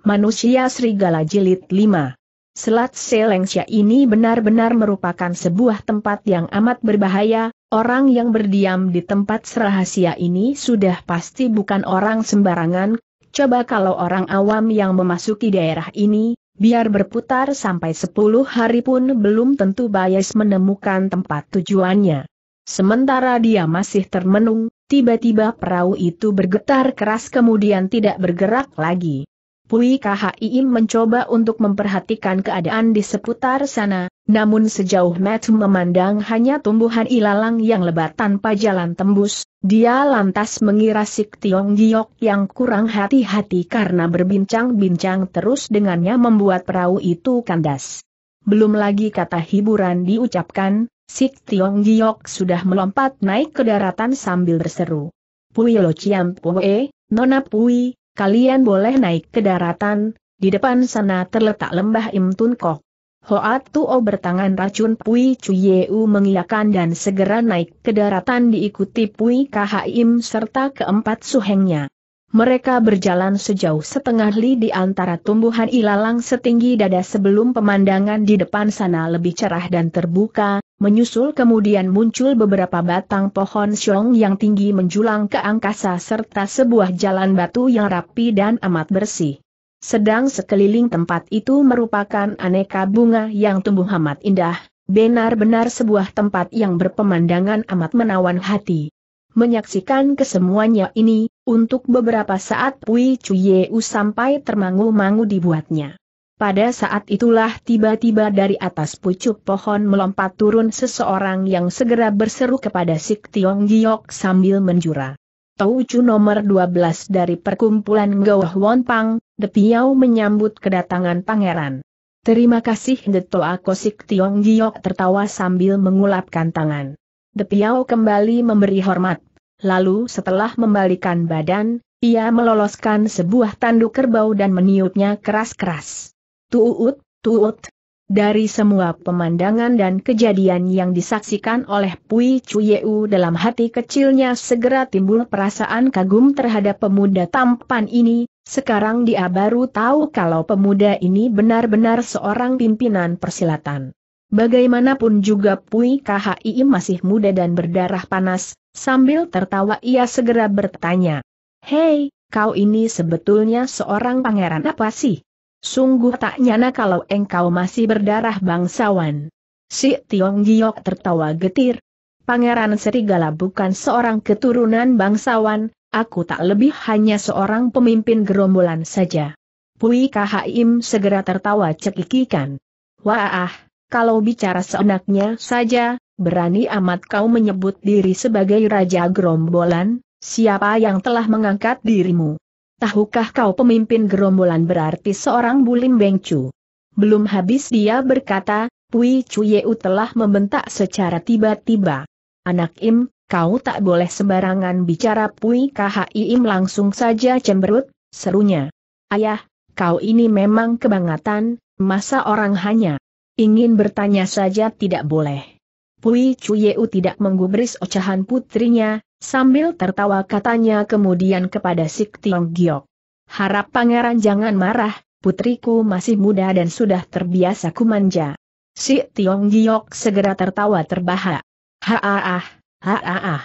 Manusia Serigala Jilid 5 Selat Selengsia ini benar-benar merupakan sebuah tempat yang amat berbahaya, orang yang berdiam di tempat serahasia ini sudah pasti bukan orang sembarangan, coba kalau orang awam yang memasuki daerah ini, biar berputar sampai 10 hari pun belum tentu bias menemukan tempat tujuannya. Sementara dia masih termenung, tiba-tiba perahu itu bergetar keras kemudian tidak bergerak lagi. Pui KHI mencoba untuk memperhatikan keadaan di seputar sana, namun sejauh Matt memandang hanya tumbuhan ilalang yang lebat tanpa jalan tembus, dia lantas mengira Sik Tiong Giok yang kurang hati-hati karena berbincang-bincang terus dengannya membuat perahu itu kandas. Belum lagi kata hiburan diucapkan, Sik Tiong Giok sudah melompat naik ke daratan sambil berseru. Pui Lo Chiam Pue, Nona Pui, kalian boleh naik ke daratan, di depan sana terletak lembah Tun Kok. Hoat Tuo bertangan racun Pui Chuyeu mengiyakan dan segera naik ke daratan diikuti Pui Kha Im serta keempat suhengnya mereka berjalan sejauh setengah li di antara tumbuhan ilalang setinggi dada sebelum pemandangan di depan sana lebih cerah dan terbuka, menyusul kemudian muncul beberapa batang pohon siong yang tinggi menjulang ke angkasa serta sebuah jalan batu yang rapi dan amat bersih. Sedang sekeliling tempat itu merupakan aneka bunga yang tumbuh amat indah, benar-benar sebuah tempat yang berpemandangan amat menawan hati. Menyaksikan kesemuanya ini, untuk beberapa saat Pui Chuyeu sampai termangu-mangu dibuatnya. Pada saat itulah tiba-tiba dari atas pucuk pohon melompat turun seseorang yang segera berseru kepada Sik Tiong Giok sambil menjura. Chu nomor 12 dari perkumpulan Goh Won Pang, De Piao menyambut kedatangan pangeran. Terima kasih Deto Ako Sik Tiong Giok tertawa sambil mengulapkan tangan. The Piao kembali memberi hormat. Lalu setelah membalikan badan, ia meloloskan sebuah tanduk kerbau dan meniupnya keras-keras. Tuut, tuut. Dari semua pemandangan dan kejadian yang disaksikan oleh Pui Chuyeu dalam hati kecilnya segera timbul perasaan kagum terhadap pemuda tampan ini, sekarang dia baru tahu kalau pemuda ini benar-benar seorang pimpinan persilatan. Bagaimanapun juga Pui KHI masih muda dan berdarah panas, sambil tertawa ia segera bertanya. Hei, kau ini sebetulnya seorang pangeran apa sih? Sungguh tak nyana kalau engkau masih berdarah bangsawan. Si Tiong Giok tertawa getir. Pangeran Serigala bukan seorang keturunan bangsawan, aku tak lebih hanya seorang pemimpin gerombolan saja. Pui Kahim segera tertawa cekikikan. Wah, kalau bicara seenaknya saja, berani amat kau menyebut diri sebagai Raja Gerombolan, siapa yang telah mengangkat dirimu? Tahukah kau pemimpin gerombolan berarti seorang Bulim Bengcu? Belum habis dia berkata, Pui Chuyeu telah membentak secara tiba-tiba. Anak Im, kau tak boleh sembarangan bicara Pui Khi Im langsung saja cemberut, serunya. Ayah, kau ini memang kebangatan, masa orang hanya Ingin bertanya saja tidak boleh. Pui Chuyeu tidak menggubris ocahan putrinya, sambil tertawa katanya kemudian kepada Sik Tiong Giok. Harap pangeran jangan marah, putriku masih muda dan sudah terbiasa kumanja. Si Tiong Giok segera tertawa terbahak. Haaah, haaah.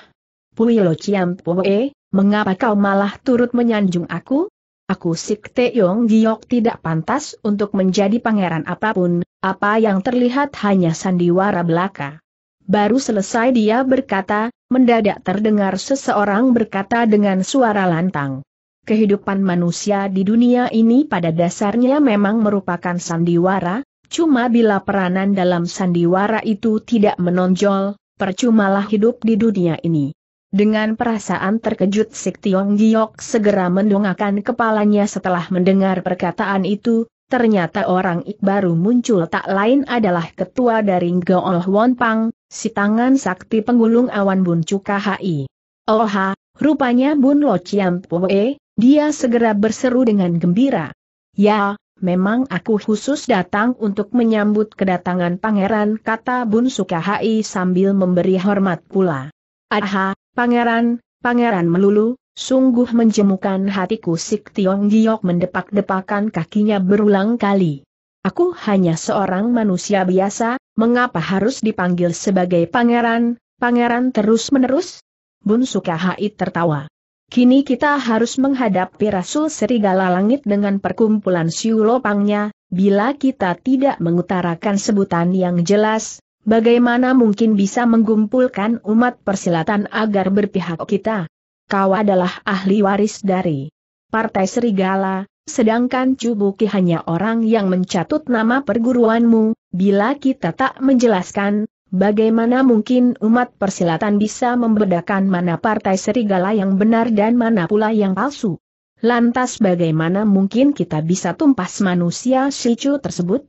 Pui Lo Chiam Pue, mengapa kau malah turut menyanjung aku? Aku Sik Tiong Giok tidak pantas untuk menjadi pangeran apapun, apa yang terlihat hanya sandiwara belaka. Baru selesai dia berkata, mendadak terdengar seseorang berkata dengan suara lantang. Kehidupan manusia di dunia ini pada dasarnya memang merupakan sandiwara, cuma bila peranan dalam sandiwara itu tidak menonjol, percumalah hidup di dunia ini. Dengan perasaan terkejut Sik Tiong Giok segera mendongakkan kepalanya setelah mendengar perkataan itu, Ternyata orang baru muncul tak lain adalah ketua dari Ngool Won Pang, si tangan sakti penggulung awan Bun Cukahai. Oha, rupanya Bun Lo Chiam Poe, dia segera berseru dengan gembira. Ya, memang aku khusus datang untuk menyambut kedatangan pangeran kata Bun Sukahai sambil memberi hormat pula. Aha, ah pangeran, pangeran melulu, Sungguh menjemukan hatiku Sik Tiong Giok mendepak-depakan kakinya berulang kali. Aku hanya seorang manusia biasa, mengapa harus dipanggil sebagai pangeran, pangeran terus-menerus? Bun Sukahai tertawa. Kini kita harus menghadapi Rasul Serigala Langit dengan perkumpulan siulopangnya, bila kita tidak mengutarakan sebutan yang jelas, bagaimana mungkin bisa menggumpulkan umat persilatan agar berpihak kita? kau adalah ahli waris dari Partai Serigala, sedangkan Cubuki hanya orang yang mencatut nama perguruanmu, bila kita tak menjelaskan, bagaimana mungkin umat persilatan bisa membedakan mana Partai Serigala yang benar dan mana pula yang palsu? Lantas bagaimana mungkin kita bisa tumpas manusia Shichu tersebut?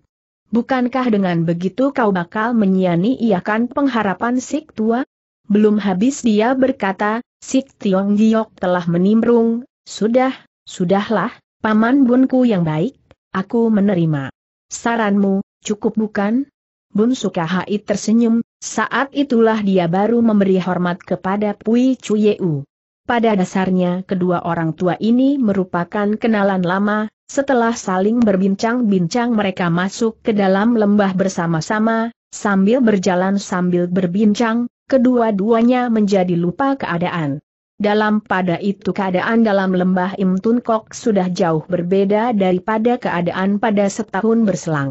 Bukankah dengan begitu kau bakal menyiani iakan pengharapan Sik Tua? Belum habis dia berkata, Sik Tiong Giok telah menimbrung, sudah, sudahlah, paman bunku yang baik, aku menerima. Saranmu, cukup bukan? Bun Sukahai tersenyum, saat itulah dia baru memberi hormat kepada Pui Chuyeu. Pada dasarnya kedua orang tua ini merupakan kenalan lama, setelah saling berbincang-bincang mereka masuk ke dalam lembah bersama-sama, sambil berjalan sambil berbincang, kedua-duanya menjadi lupa keadaan. Dalam pada itu keadaan dalam lembah Im Tun sudah jauh berbeda daripada keadaan pada setahun berselang.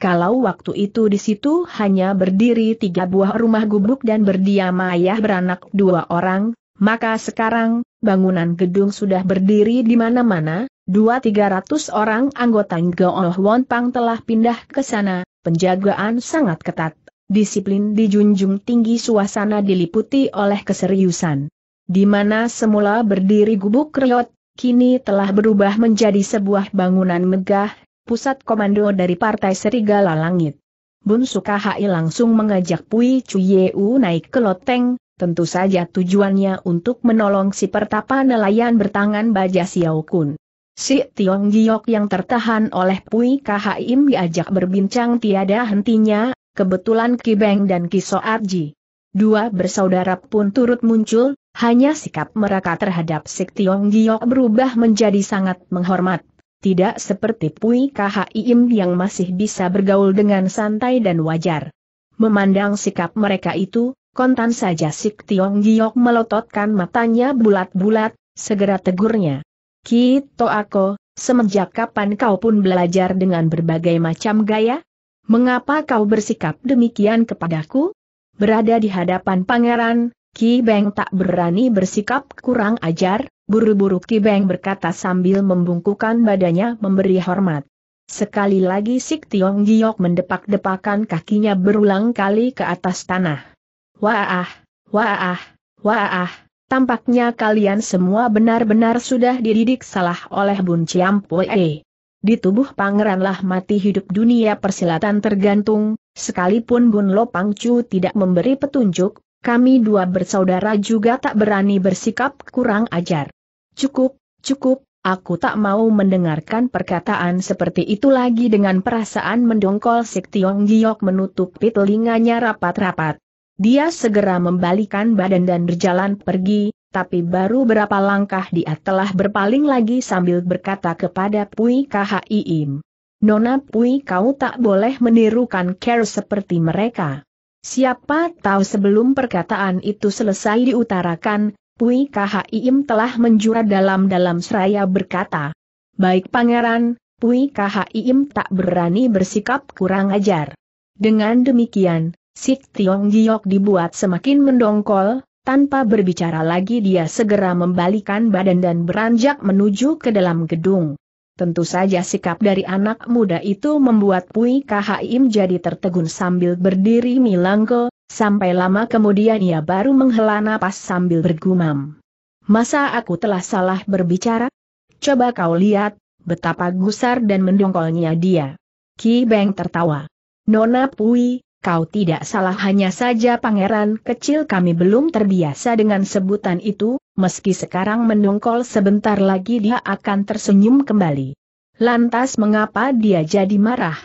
Kalau waktu itu di situ hanya berdiri tiga buah rumah gubuk dan berdiam ayah beranak dua orang, maka sekarang, bangunan gedung sudah berdiri di mana-mana, dua tiga ratus orang anggota Ngo Won Pang telah pindah ke sana, penjagaan sangat ketat. Disiplin dijunjung tinggi suasana diliputi oleh keseriusan. Di mana semula berdiri gubuk kriot, kini telah berubah menjadi sebuah bangunan megah, pusat komando dari Partai Serigala Langit. Bun Sukahai langsung mengajak Pui Chuyeu naik ke loteng, tentu saja tujuannya untuk menolong si pertapa nelayan bertangan baja Xiao Kun. Si Tiong Giok yang tertahan oleh Pui Kahaim diajak berbincang tiada hentinya, kebetulan Ki Beng dan Ki Soarji. Dua bersaudara pun turut muncul, hanya sikap mereka terhadap Sik Tiong Giok berubah menjadi sangat menghormat. Tidak seperti Pui Khaim yang masih bisa bergaul dengan santai dan wajar. Memandang sikap mereka itu, kontan saja Sik Tiong Giok melototkan matanya bulat-bulat, segera tegurnya. Ki Toako, semenjak kapan kau pun belajar dengan berbagai macam gaya? Mengapa kau bersikap demikian kepadaku? Berada di hadapan pangeran, Ki Beng tak berani bersikap kurang ajar, buru-buru Ki Beng berkata sambil membungkukan badannya memberi hormat. Sekali lagi Sik Tiong Giok mendepak-depakan kakinya berulang kali ke atas tanah. Wah, wah, wah, tampaknya kalian semua benar-benar sudah dididik salah oleh Bun Ciampoe. Di tubuh pangeranlah mati hidup dunia persilatan tergantung, sekalipun Bun Lo Chu tidak memberi petunjuk, kami dua bersaudara juga tak berani bersikap kurang ajar. Cukup, cukup, aku tak mau mendengarkan perkataan seperti itu lagi dengan perasaan mendongkol Sik Tiong Giok menutupi telinganya rapat-rapat. Dia segera membalikan badan dan berjalan pergi, tapi baru berapa langkah dia telah berpaling lagi sambil berkata kepada Pui Kahiim. Nona Pui kau tak boleh menirukan care seperti mereka. Siapa tahu sebelum perkataan itu selesai diutarakan, Pui Kahiim telah menjura dalam-dalam seraya berkata. Baik pangeran, Pui Kahiim tak berani bersikap kurang ajar. Dengan demikian, Sik Tiong Giok dibuat semakin mendongkol, tanpa berbicara lagi dia segera membalikan badan dan beranjak menuju ke dalam gedung. Tentu saja sikap dari anak muda itu membuat Pui Kahim jadi tertegun sambil berdiri milangko, sampai lama kemudian ia baru menghela napas sambil bergumam. Masa aku telah salah berbicara? Coba kau lihat, betapa gusar dan mendongkolnya dia. Ki Beng tertawa. Nona Pui, Kau tidak salah hanya saja pangeran kecil kami belum terbiasa dengan sebutan itu, meski sekarang mendongkol sebentar lagi dia akan tersenyum kembali. Lantas mengapa dia jadi marah?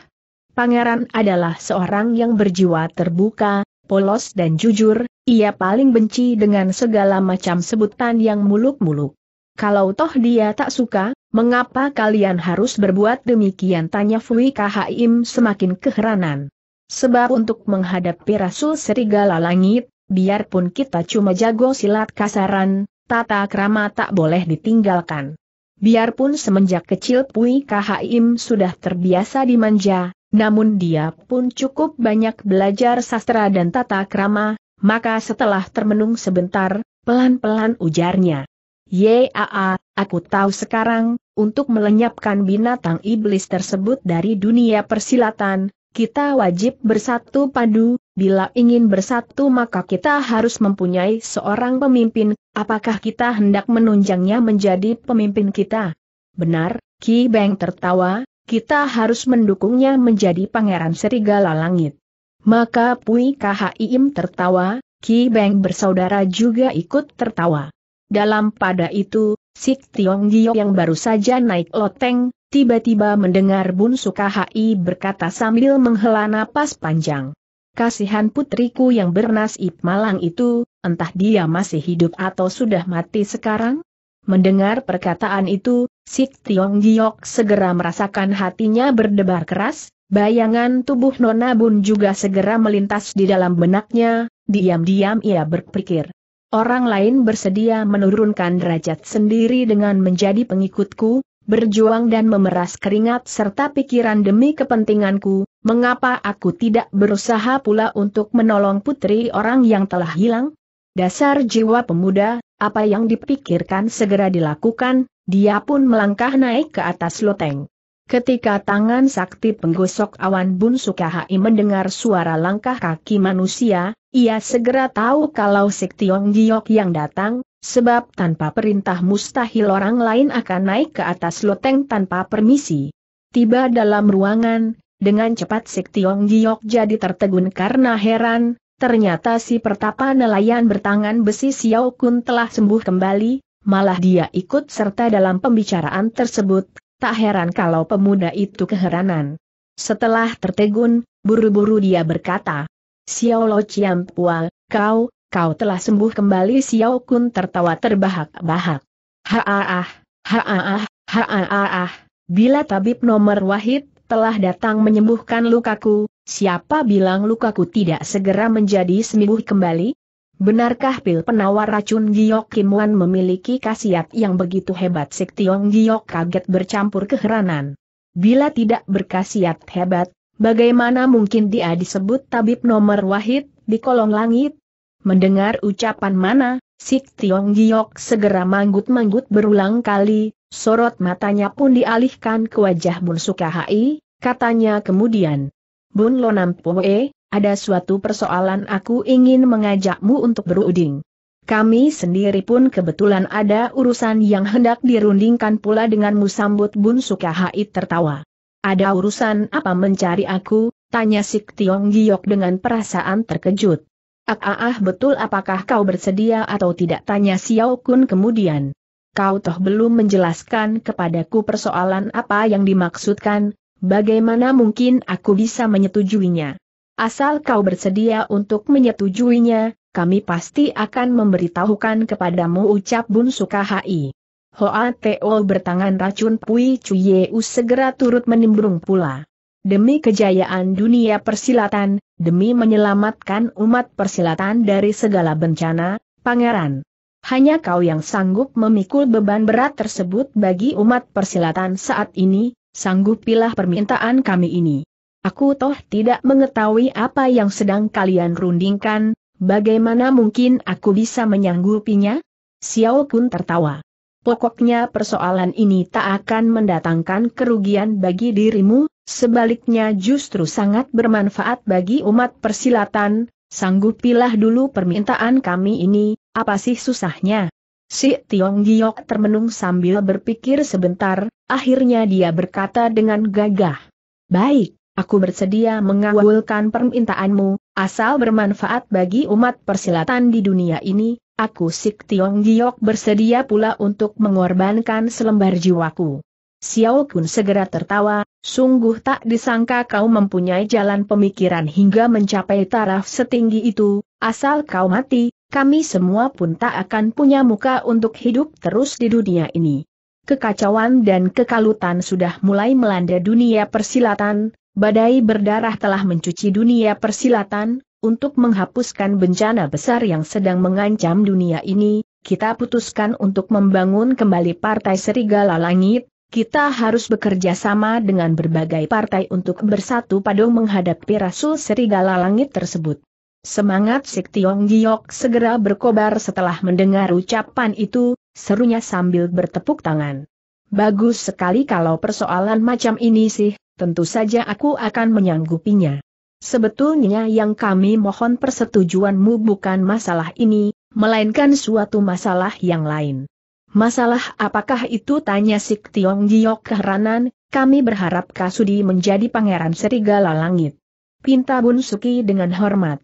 Pangeran adalah seorang yang berjiwa terbuka, polos dan jujur, ia paling benci dengan segala macam sebutan yang muluk-muluk. Kalau toh dia tak suka, mengapa kalian harus berbuat demikian tanya Fui Kahaim semakin keheranan. Sebab untuk menghadapi Rasul Serigala Langit, biarpun kita cuma jago silat kasaran, tata krama tak boleh ditinggalkan. Biarpun semenjak kecil Pui Kahaim sudah terbiasa dimanja, namun dia pun cukup banyak belajar sastra dan tata krama, maka setelah termenung sebentar, pelan-pelan ujarnya. Yaa, aku tahu sekarang, untuk melenyapkan binatang iblis tersebut dari dunia persilatan, kita wajib bersatu padu, bila ingin bersatu maka kita harus mempunyai seorang pemimpin, apakah kita hendak menunjangnya menjadi pemimpin kita? Benar, Ki Beng tertawa, kita harus mendukungnya menjadi pangeran serigala langit. Maka Pui KHIM tertawa, Ki Beng bersaudara juga ikut tertawa. Dalam pada itu, Sik Tiong Gio yang baru saja naik loteng, tiba-tiba mendengar Bun Sukahi berkata sambil menghela napas panjang. Kasihan putriku yang bernasib malang itu, entah dia masih hidup atau sudah mati sekarang? Mendengar perkataan itu, Sik Tiong Giok segera merasakan hatinya berdebar keras, bayangan tubuh Nona Bun juga segera melintas di dalam benaknya, diam-diam ia berpikir. Orang lain bersedia menurunkan derajat sendiri dengan menjadi pengikutku, berjuang dan memeras keringat serta pikiran demi kepentinganku, mengapa aku tidak berusaha pula untuk menolong putri orang yang telah hilang? Dasar jiwa pemuda, apa yang dipikirkan segera dilakukan, dia pun melangkah naik ke atas loteng. Ketika tangan sakti penggosok awan Bun Sukahai mendengar suara langkah kaki manusia, ia segera tahu kalau Tiong Giok yang datang, sebab tanpa perintah mustahil orang lain akan naik ke atas loteng tanpa permisi. Tiba dalam ruangan, dengan cepat Tiong Giok jadi tertegun karena heran, ternyata si pertapa nelayan bertangan besi Xiao Kun telah sembuh kembali, malah dia ikut serta dalam pembicaraan tersebut, Tak heran kalau pemuda itu keheranan. Setelah tertegun, buru-buru dia berkata, Xiao Lo Chiampua, kau, kau telah sembuh kembali Xiao Kun tertawa terbahak-bahak. Haaah, haaah, haaah, bila tabib nomor wahid telah datang menyembuhkan lukaku, siapa bilang lukaku tidak segera menjadi sembuh kembali? Benarkah pil penawar racun Giok Kim Wan memiliki khasiat yang begitu hebat? Sik Tiong Giok kaget bercampur keheranan. Bila tidak berkhasiat hebat, bagaimana mungkin dia disebut tabib nomor wahid di kolong langit? Mendengar ucapan mana, Sik Tiong Giok segera manggut-manggut berulang kali, sorot matanya pun dialihkan ke wajah Bun Sukahai, katanya kemudian. Bun Lonam Poe, ada suatu persoalan aku ingin mengajakmu untuk beruding. Kami sendiri pun kebetulan ada urusan yang hendak dirundingkan pula denganmu sambut Bun Sukahai tertawa. Ada urusan apa mencari aku? Tanya Sik Tiong Giok dengan perasaan terkejut. Ah, ah, ah betul apakah kau bersedia atau tidak tanya Xiao Kun kemudian. Kau toh belum menjelaskan kepadaku persoalan apa yang dimaksudkan, bagaimana mungkin aku bisa menyetujuinya. Asal kau bersedia untuk menyetujuinya, kami pasti akan memberitahukan kepadamu ucap Bun Sukahai. Hoa Teo bertangan racun Pui Chuyeu segera turut menimbrung pula. Demi kejayaan dunia persilatan, demi menyelamatkan umat persilatan dari segala bencana, pangeran. Hanya kau yang sanggup memikul beban berat tersebut bagi umat persilatan saat ini, sanggupilah permintaan kami ini. Aku toh tidak mengetahui apa yang sedang kalian rundingkan, bagaimana mungkin aku bisa menyanggupinya? Xiao Kun tertawa. Pokoknya persoalan ini tak akan mendatangkan kerugian bagi dirimu, sebaliknya justru sangat bermanfaat bagi umat persilatan, sanggupilah dulu permintaan kami ini, apa sih susahnya? Si Tiong Giok termenung sambil berpikir sebentar, akhirnya dia berkata dengan gagah. Baik aku bersedia mengabulkan permintaanmu, asal bermanfaat bagi umat persilatan di dunia ini, aku Sik Tiong Giok bersedia pula untuk mengorbankan selembar jiwaku. Xiao Kun segera tertawa, sungguh tak disangka kau mempunyai jalan pemikiran hingga mencapai taraf setinggi itu, asal kau mati, kami semua pun tak akan punya muka untuk hidup terus di dunia ini. Kekacauan dan kekalutan sudah mulai melanda dunia persilatan, Badai berdarah telah mencuci dunia persilatan, untuk menghapuskan bencana besar yang sedang mengancam dunia ini, kita putuskan untuk membangun kembali Partai Serigala Langit, kita harus bekerja sama dengan berbagai partai untuk bersatu padu menghadapi Rasul Serigala Langit tersebut. Semangat Siktiong Giok segera berkobar setelah mendengar ucapan itu, serunya sambil bertepuk tangan. Bagus sekali kalau persoalan macam ini sih, tentu saja aku akan menyanggupinya. Sebetulnya yang kami mohon persetujuanmu bukan masalah ini, melainkan suatu masalah yang lain. Masalah apakah itu tanya Sik Tiong Giok keheranan, kami berharap Kasudi menjadi pangeran serigala langit. Pinta Bun Suki dengan hormat.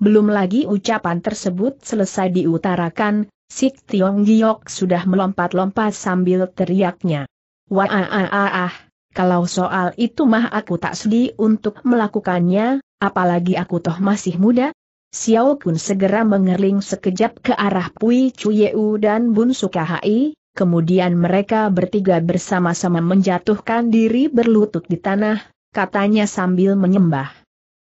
Belum lagi ucapan tersebut selesai diutarakan, Sik Tiong Giok sudah melompat-lompat sambil teriaknya. Wah ah ah ah ah. Kalau soal itu mah aku tak sudi untuk melakukannya, apalagi aku toh masih muda. Xiao Kun segera mengerling sekejap ke arah Pui Chuyeu dan Bun Sukahai, kemudian mereka bertiga bersama-sama menjatuhkan diri berlutut di tanah, katanya sambil menyembah.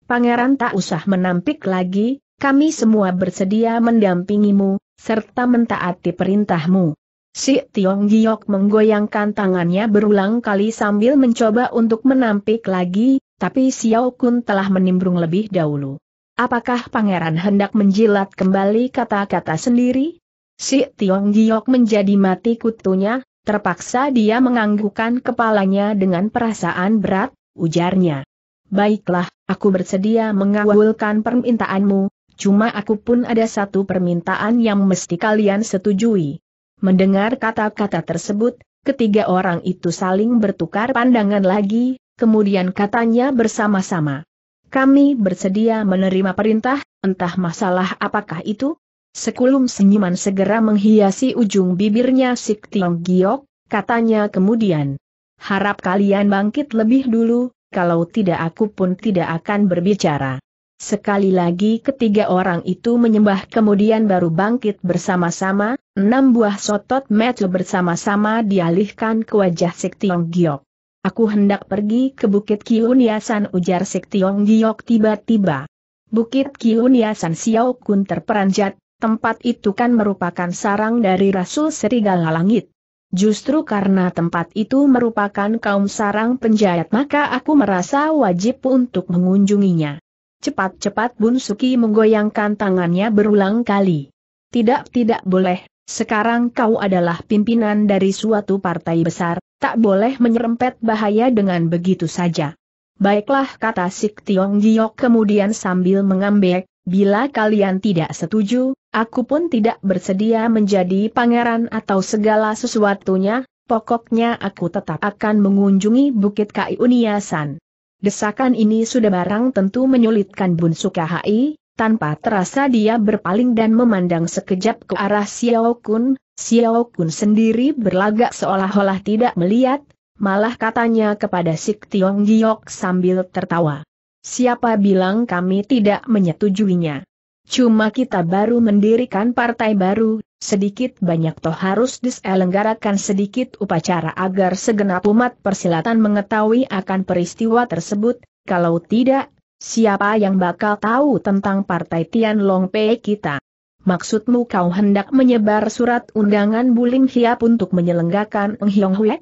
Pangeran tak usah menampik lagi, kami semua bersedia mendampingimu, serta mentaati perintahmu. Si Tiong Giok menggoyangkan tangannya berulang kali sambil mencoba untuk menampik lagi, tapi Xiao Kun telah menimbrung lebih dahulu. Apakah pangeran hendak menjilat kembali kata-kata sendiri? Si Tiong Giok menjadi mati kutunya, terpaksa dia menganggukkan kepalanya dengan perasaan berat, ujarnya. Baiklah, aku bersedia mengawulkan permintaanmu, cuma aku pun ada satu permintaan yang mesti kalian setujui. Mendengar kata-kata tersebut, ketiga orang itu saling bertukar pandangan lagi, kemudian katanya bersama-sama. Kami bersedia menerima perintah, entah masalah apakah itu? Sekulum senyuman segera menghiasi ujung bibirnya Sik Tiong Giok, katanya kemudian. Harap kalian bangkit lebih dulu, kalau tidak aku pun tidak akan berbicara. Sekali lagi ketiga orang itu menyembah kemudian baru bangkit bersama-sama, enam buah sotot metu bersama-sama dialihkan ke wajah Sik Tiong Giok. Aku hendak pergi ke Bukit Kiuniasan ujar Sik Tiong Giok tiba-tiba. Bukit Kiuniasan Xiao Kun terperanjat, tempat itu kan merupakan sarang dari Rasul Serigala Langit. Justru karena tempat itu merupakan kaum sarang penjahat maka aku merasa wajib untuk mengunjunginya. Cepat-cepat Bun Suki menggoyangkan tangannya berulang kali. Tidak, tidak boleh, sekarang kau adalah pimpinan dari suatu partai besar, tak boleh menyerempet bahaya dengan begitu saja. Baiklah kata Sik Tiong Giok kemudian sambil mengambek, bila kalian tidak setuju, aku pun tidak bersedia menjadi pangeran atau segala sesuatunya, pokoknya aku tetap akan mengunjungi Bukit Kai Uniasan. Desakan ini sudah barang tentu menyulitkan Bun Sukahai, tanpa terasa dia berpaling dan memandang sekejap ke arah Xiao Kun, Xiao Kun sendiri berlagak seolah-olah tidak melihat, malah katanya kepada Sik Tiong Giok sambil tertawa. Siapa bilang kami tidak menyetujuinya? Cuma kita baru mendirikan partai baru, Sedikit banyak toh harus diselenggarakan sedikit upacara agar segenap umat persilatan mengetahui akan peristiwa tersebut, kalau tidak, siapa yang bakal tahu tentang partai Tian Long Pei kita? Maksudmu kau hendak menyebar surat undangan Buling Hiap untuk menyelenggarakan Hiong Hue?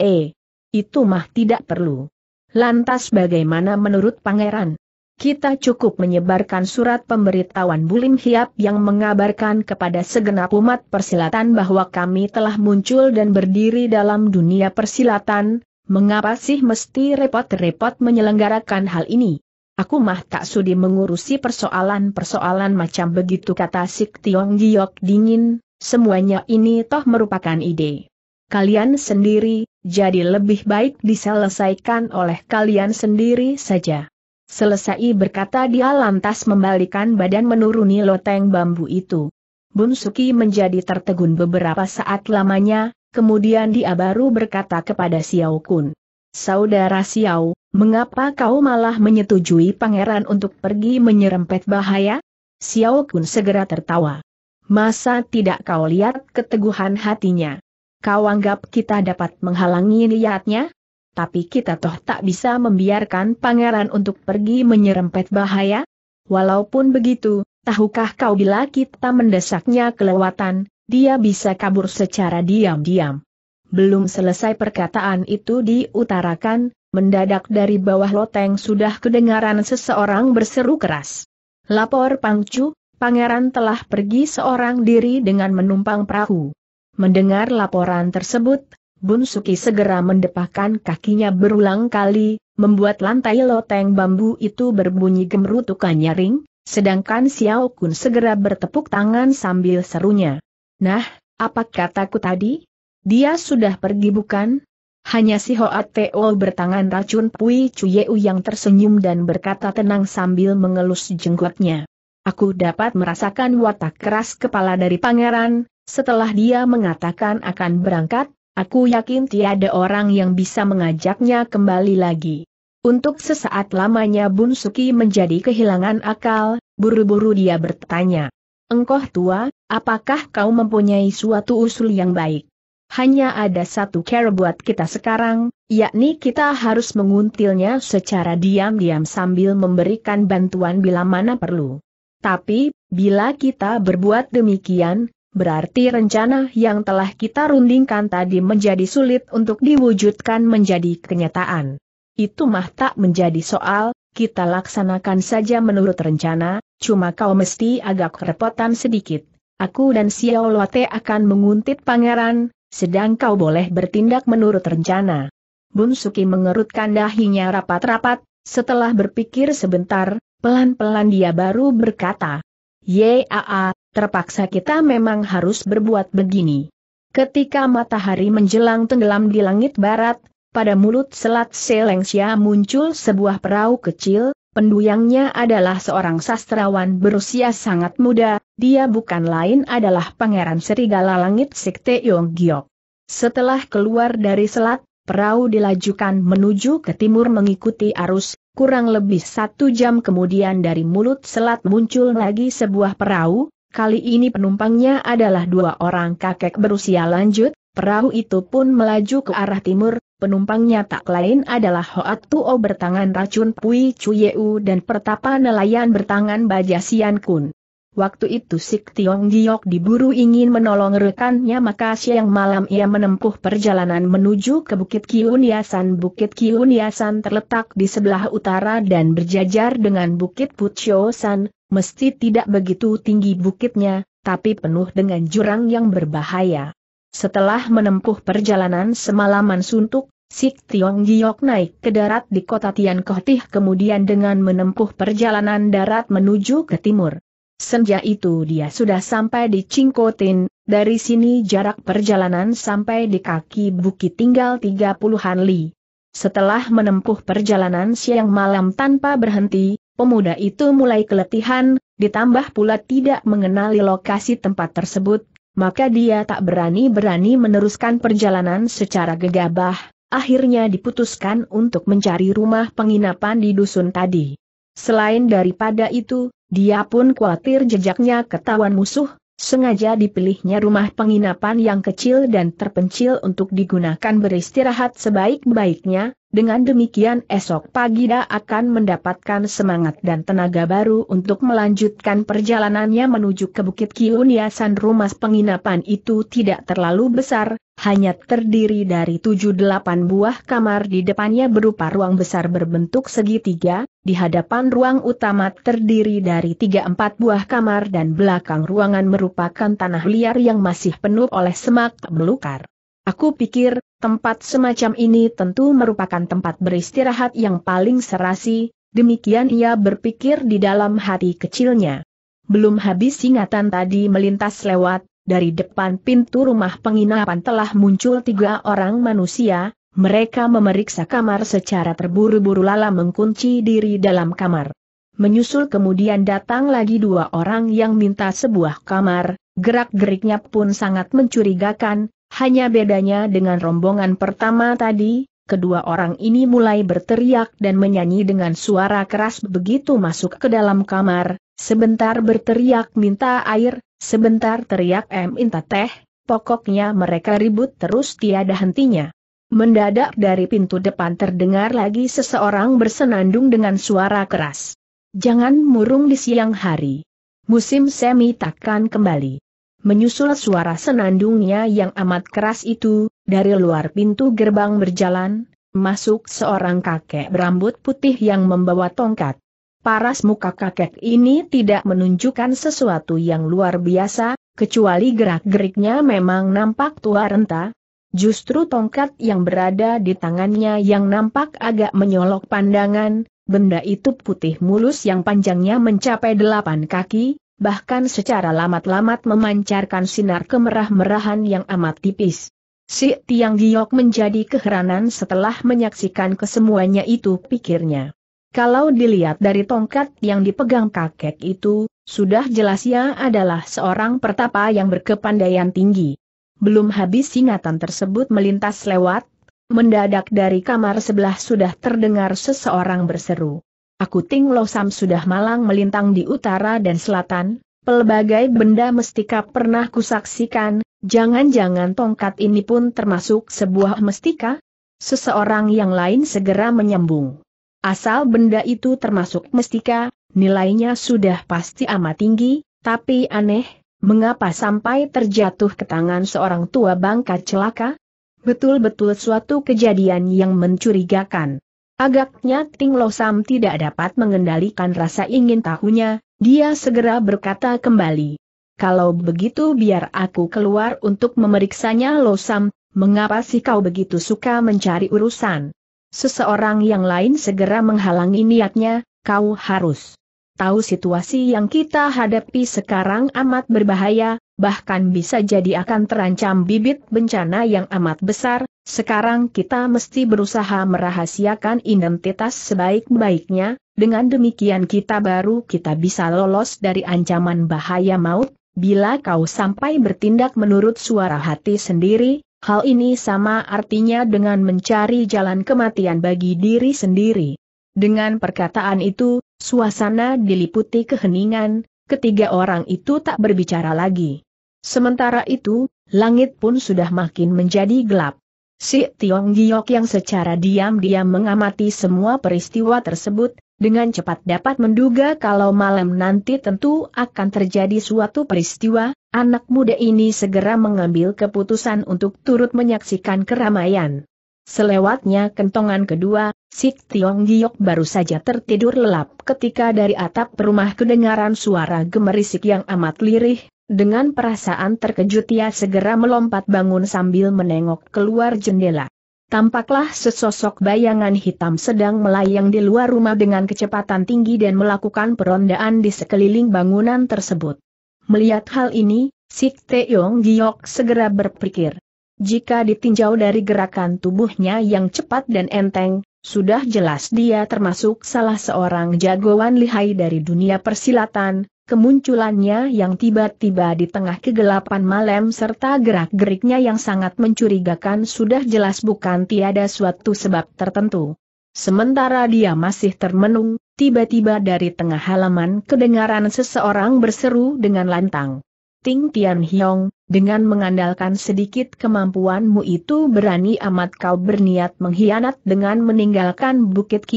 Itu mah tidak perlu. Lantas bagaimana menurut pangeran? kita cukup menyebarkan surat pemberitahuan Bulim Hiap yang mengabarkan kepada segenap umat persilatan bahwa kami telah muncul dan berdiri dalam dunia persilatan, mengapa sih mesti repot-repot menyelenggarakan hal ini? Aku mah tak sudi mengurusi persoalan-persoalan macam begitu kata Sik Tiong Giok dingin, semuanya ini toh merupakan ide. Kalian sendiri, jadi lebih baik diselesaikan oleh kalian sendiri saja. Selesai berkata dia lantas membalikan badan menuruni loteng bambu itu. Bun Suki menjadi tertegun beberapa saat lamanya, kemudian dia baru berkata kepada Xiao Kun. Saudara Xiao, mengapa kau malah menyetujui pangeran untuk pergi menyerempet bahaya? Xiao Kun segera tertawa. Masa tidak kau lihat keteguhan hatinya? Kau anggap kita dapat menghalangi niatnya? tapi kita toh tak bisa membiarkan pangeran untuk pergi menyerempet bahaya? Walaupun begitu, tahukah kau bila kita mendesaknya kelewatan, dia bisa kabur secara diam-diam. Belum selesai perkataan itu diutarakan, mendadak dari bawah loteng sudah kedengaran seseorang berseru keras. Lapor Pangcu, pangeran telah pergi seorang diri dengan menumpang perahu. Mendengar laporan tersebut, Bun Suki segera mendepahkan kakinya berulang kali, membuat lantai loteng bambu itu berbunyi gemerutukan nyaring, sedangkan Xiao Kun segera bertepuk tangan sambil serunya. Nah, apa kataku tadi? Dia sudah pergi bukan? Hanya si Hoa Teo bertangan racun Pui Chuyeu yang tersenyum dan berkata tenang sambil mengelus jenggotnya. Aku dapat merasakan watak keras kepala dari pangeran, setelah dia mengatakan akan berangkat, Aku yakin tiada orang yang bisa mengajaknya kembali lagi. Untuk sesaat lamanya Bun Suki menjadi kehilangan akal, buru-buru dia bertanya. Engkoh tua, apakah kau mempunyai suatu usul yang baik? Hanya ada satu cara buat kita sekarang, yakni kita harus menguntilnya secara diam-diam sambil memberikan bantuan bila mana perlu. Tapi, bila kita berbuat demikian, berarti rencana yang telah kita rundingkan tadi menjadi sulit untuk diwujudkan menjadi kenyataan. Itu mah tak menjadi soal, kita laksanakan saja menurut rencana, cuma kau mesti agak kerepotan sedikit. Aku dan Xiao Luate akan menguntit pangeran, sedang kau boleh bertindak menurut rencana. Bun Suki mengerutkan dahinya rapat-rapat, setelah berpikir sebentar, pelan-pelan dia baru berkata, Yaa, terpaksa kita memang harus berbuat begini. Ketika matahari menjelang tenggelam di langit barat, pada mulut selat Selengsia muncul sebuah perahu kecil, penduyangnya adalah seorang sastrawan berusia sangat muda, dia bukan lain adalah Pangeran Serigala Langit Sekte Yong Giok. Setelah keluar dari selat, perahu dilajukan menuju ke timur mengikuti arus, kurang lebih satu jam kemudian dari mulut selat muncul lagi sebuah perahu, Kali ini penumpangnya adalah dua orang kakek berusia lanjut, perahu itu pun melaju ke arah timur, penumpangnya tak lain adalah Hoat Tuo bertangan racun Pui Chuyeu dan Pertapa nelayan bertangan Baja Sian Kun. Waktu itu Sik Tiong Giok diburu ingin menolong rekannya maka siang malam ia menempuh perjalanan menuju ke Bukit Kiuniasan. Bukit Kiuniasan terletak di sebelah utara dan berjajar dengan Bukit Puchosan, mesti tidak begitu tinggi bukitnya, tapi penuh dengan jurang yang berbahaya. Setelah menempuh perjalanan semalaman suntuk, Sik Tiong Giok naik ke darat di kota Tian Kotih kemudian dengan menempuh perjalanan darat menuju ke timur. Senja itu dia sudah sampai di Cingkotin, dari sini jarak perjalanan sampai di kaki bukit tinggal 30-an li. Setelah menempuh perjalanan siang malam tanpa berhenti, pemuda itu mulai keletihan, ditambah pula tidak mengenali lokasi tempat tersebut, maka dia tak berani-berani meneruskan perjalanan secara gegabah, akhirnya diputuskan untuk mencari rumah penginapan di dusun tadi. Selain daripada itu, dia pun khawatir jejaknya ketahuan musuh, sengaja dipilihnya rumah penginapan yang kecil dan terpencil untuk digunakan beristirahat sebaik-baiknya, dengan demikian esok pagi dia akan mendapatkan semangat dan tenaga baru untuk melanjutkan perjalanannya menuju ke Bukit Kiuniasan rumah penginapan itu tidak terlalu besar, hanya terdiri dari 7-8 buah kamar di depannya berupa ruang besar berbentuk segitiga, di hadapan ruang utama terdiri dari 3-4 buah kamar dan belakang ruangan merupakan tanah liar yang masih penuh oleh semak belukar. Aku pikir, tempat semacam ini tentu merupakan tempat beristirahat yang paling serasi, demikian ia berpikir di dalam hati kecilnya. Belum habis ingatan tadi melintas lewat, dari depan pintu rumah penginapan telah muncul tiga orang manusia, mereka memeriksa kamar secara terburu-buru lala mengkunci diri dalam kamar. Menyusul kemudian datang lagi dua orang yang minta sebuah kamar, gerak-geriknya pun sangat mencurigakan, hanya bedanya dengan rombongan pertama tadi, kedua orang ini mulai berteriak dan menyanyi dengan suara keras begitu masuk ke dalam kamar, sebentar berteriak minta air, sebentar teriak em minta teh, pokoknya mereka ribut terus tiada hentinya. Mendadak dari pintu depan terdengar lagi seseorang bersenandung dengan suara keras. Jangan murung di siang hari. Musim semi takkan kembali. Menyusul suara senandungnya yang amat keras itu, dari luar pintu gerbang berjalan, masuk seorang kakek berambut putih yang membawa tongkat. Paras muka kakek ini tidak menunjukkan sesuatu yang luar biasa, kecuali gerak-geriknya memang nampak tua renta. Justru tongkat yang berada di tangannya yang nampak agak menyolok pandangan, benda itu putih mulus yang panjangnya mencapai delapan kaki, bahkan secara lamat-lamat memancarkan sinar kemerah-merahan yang amat tipis. Si Tiang Giok menjadi keheranan setelah menyaksikan kesemuanya itu pikirnya. Kalau dilihat dari tongkat yang dipegang kakek itu, sudah jelas ia adalah seorang pertapa yang berkepandaian tinggi. Belum habis ingatan tersebut melintas lewat, mendadak dari kamar sebelah sudah terdengar seseorang berseru. Aku Ting Lo Sam sudah malang melintang di utara dan selatan, pelbagai benda mestika pernah kusaksikan, jangan-jangan tongkat ini pun termasuk sebuah mestika? Seseorang yang lain segera menyambung. Asal benda itu termasuk mestika, nilainya sudah pasti amat tinggi, tapi aneh, mengapa sampai terjatuh ke tangan seorang tua bangka celaka? Betul-betul suatu kejadian yang mencurigakan. Agaknya Ting Losam tidak dapat mengendalikan rasa ingin tahunya, dia segera berkata kembali. Kalau begitu biar aku keluar untuk memeriksanya Losam. mengapa sih kau begitu suka mencari urusan? Seseorang yang lain segera menghalangi niatnya, kau harus tahu situasi yang kita hadapi sekarang amat berbahaya, bahkan bisa jadi akan terancam bibit bencana yang amat besar, sekarang kita mesti berusaha merahasiakan identitas sebaik-baiknya, dengan demikian kita baru kita bisa lolos dari ancaman bahaya maut, bila kau sampai bertindak menurut suara hati sendiri, Hal ini sama artinya dengan mencari jalan kematian bagi diri sendiri. Dengan perkataan itu, Suasana diliputi keheningan, ketiga orang itu tak berbicara lagi. Sementara itu, langit pun sudah makin menjadi gelap. Si Tiong Giok yang secara diam-diam mengamati semua peristiwa tersebut, dengan cepat dapat menduga kalau malam nanti tentu akan terjadi suatu peristiwa, anak muda ini segera mengambil keputusan untuk turut menyaksikan keramaian. Selewatnya kentongan kedua, Sik Tiong Giok baru saja tertidur lelap ketika dari atap rumah kedengaran suara gemerisik yang amat lirih, dengan perasaan terkejut ia segera melompat bangun sambil menengok keluar jendela. Tampaklah sesosok bayangan hitam sedang melayang di luar rumah dengan kecepatan tinggi dan melakukan perondaan di sekeliling bangunan tersebut. Melihat hal ini, Sik Teong Giok segera berpikir, jika ditinjau dari gerakan tubuhnya yang cepat dan enteng, sudah jelas dia termasuk salah seorang jagoan lihai dari dunia persilatan, kemunculannya yang tiba-tiba di tengah kegelapan malam serta gerak-geriknya yang sangat mencurigakan sudah jelas bukan tiada suatu sebab tertentu. Sementara dia masih termenung, tiba-tiba dari tengah halaman kedengaran seseorang berseru dengan lantang. Ting Tian Hiong, dengan mengandalkan sedikit kemampuanmu itu berani amat kau berniat mengkhianat dengan meninggalkan Bukit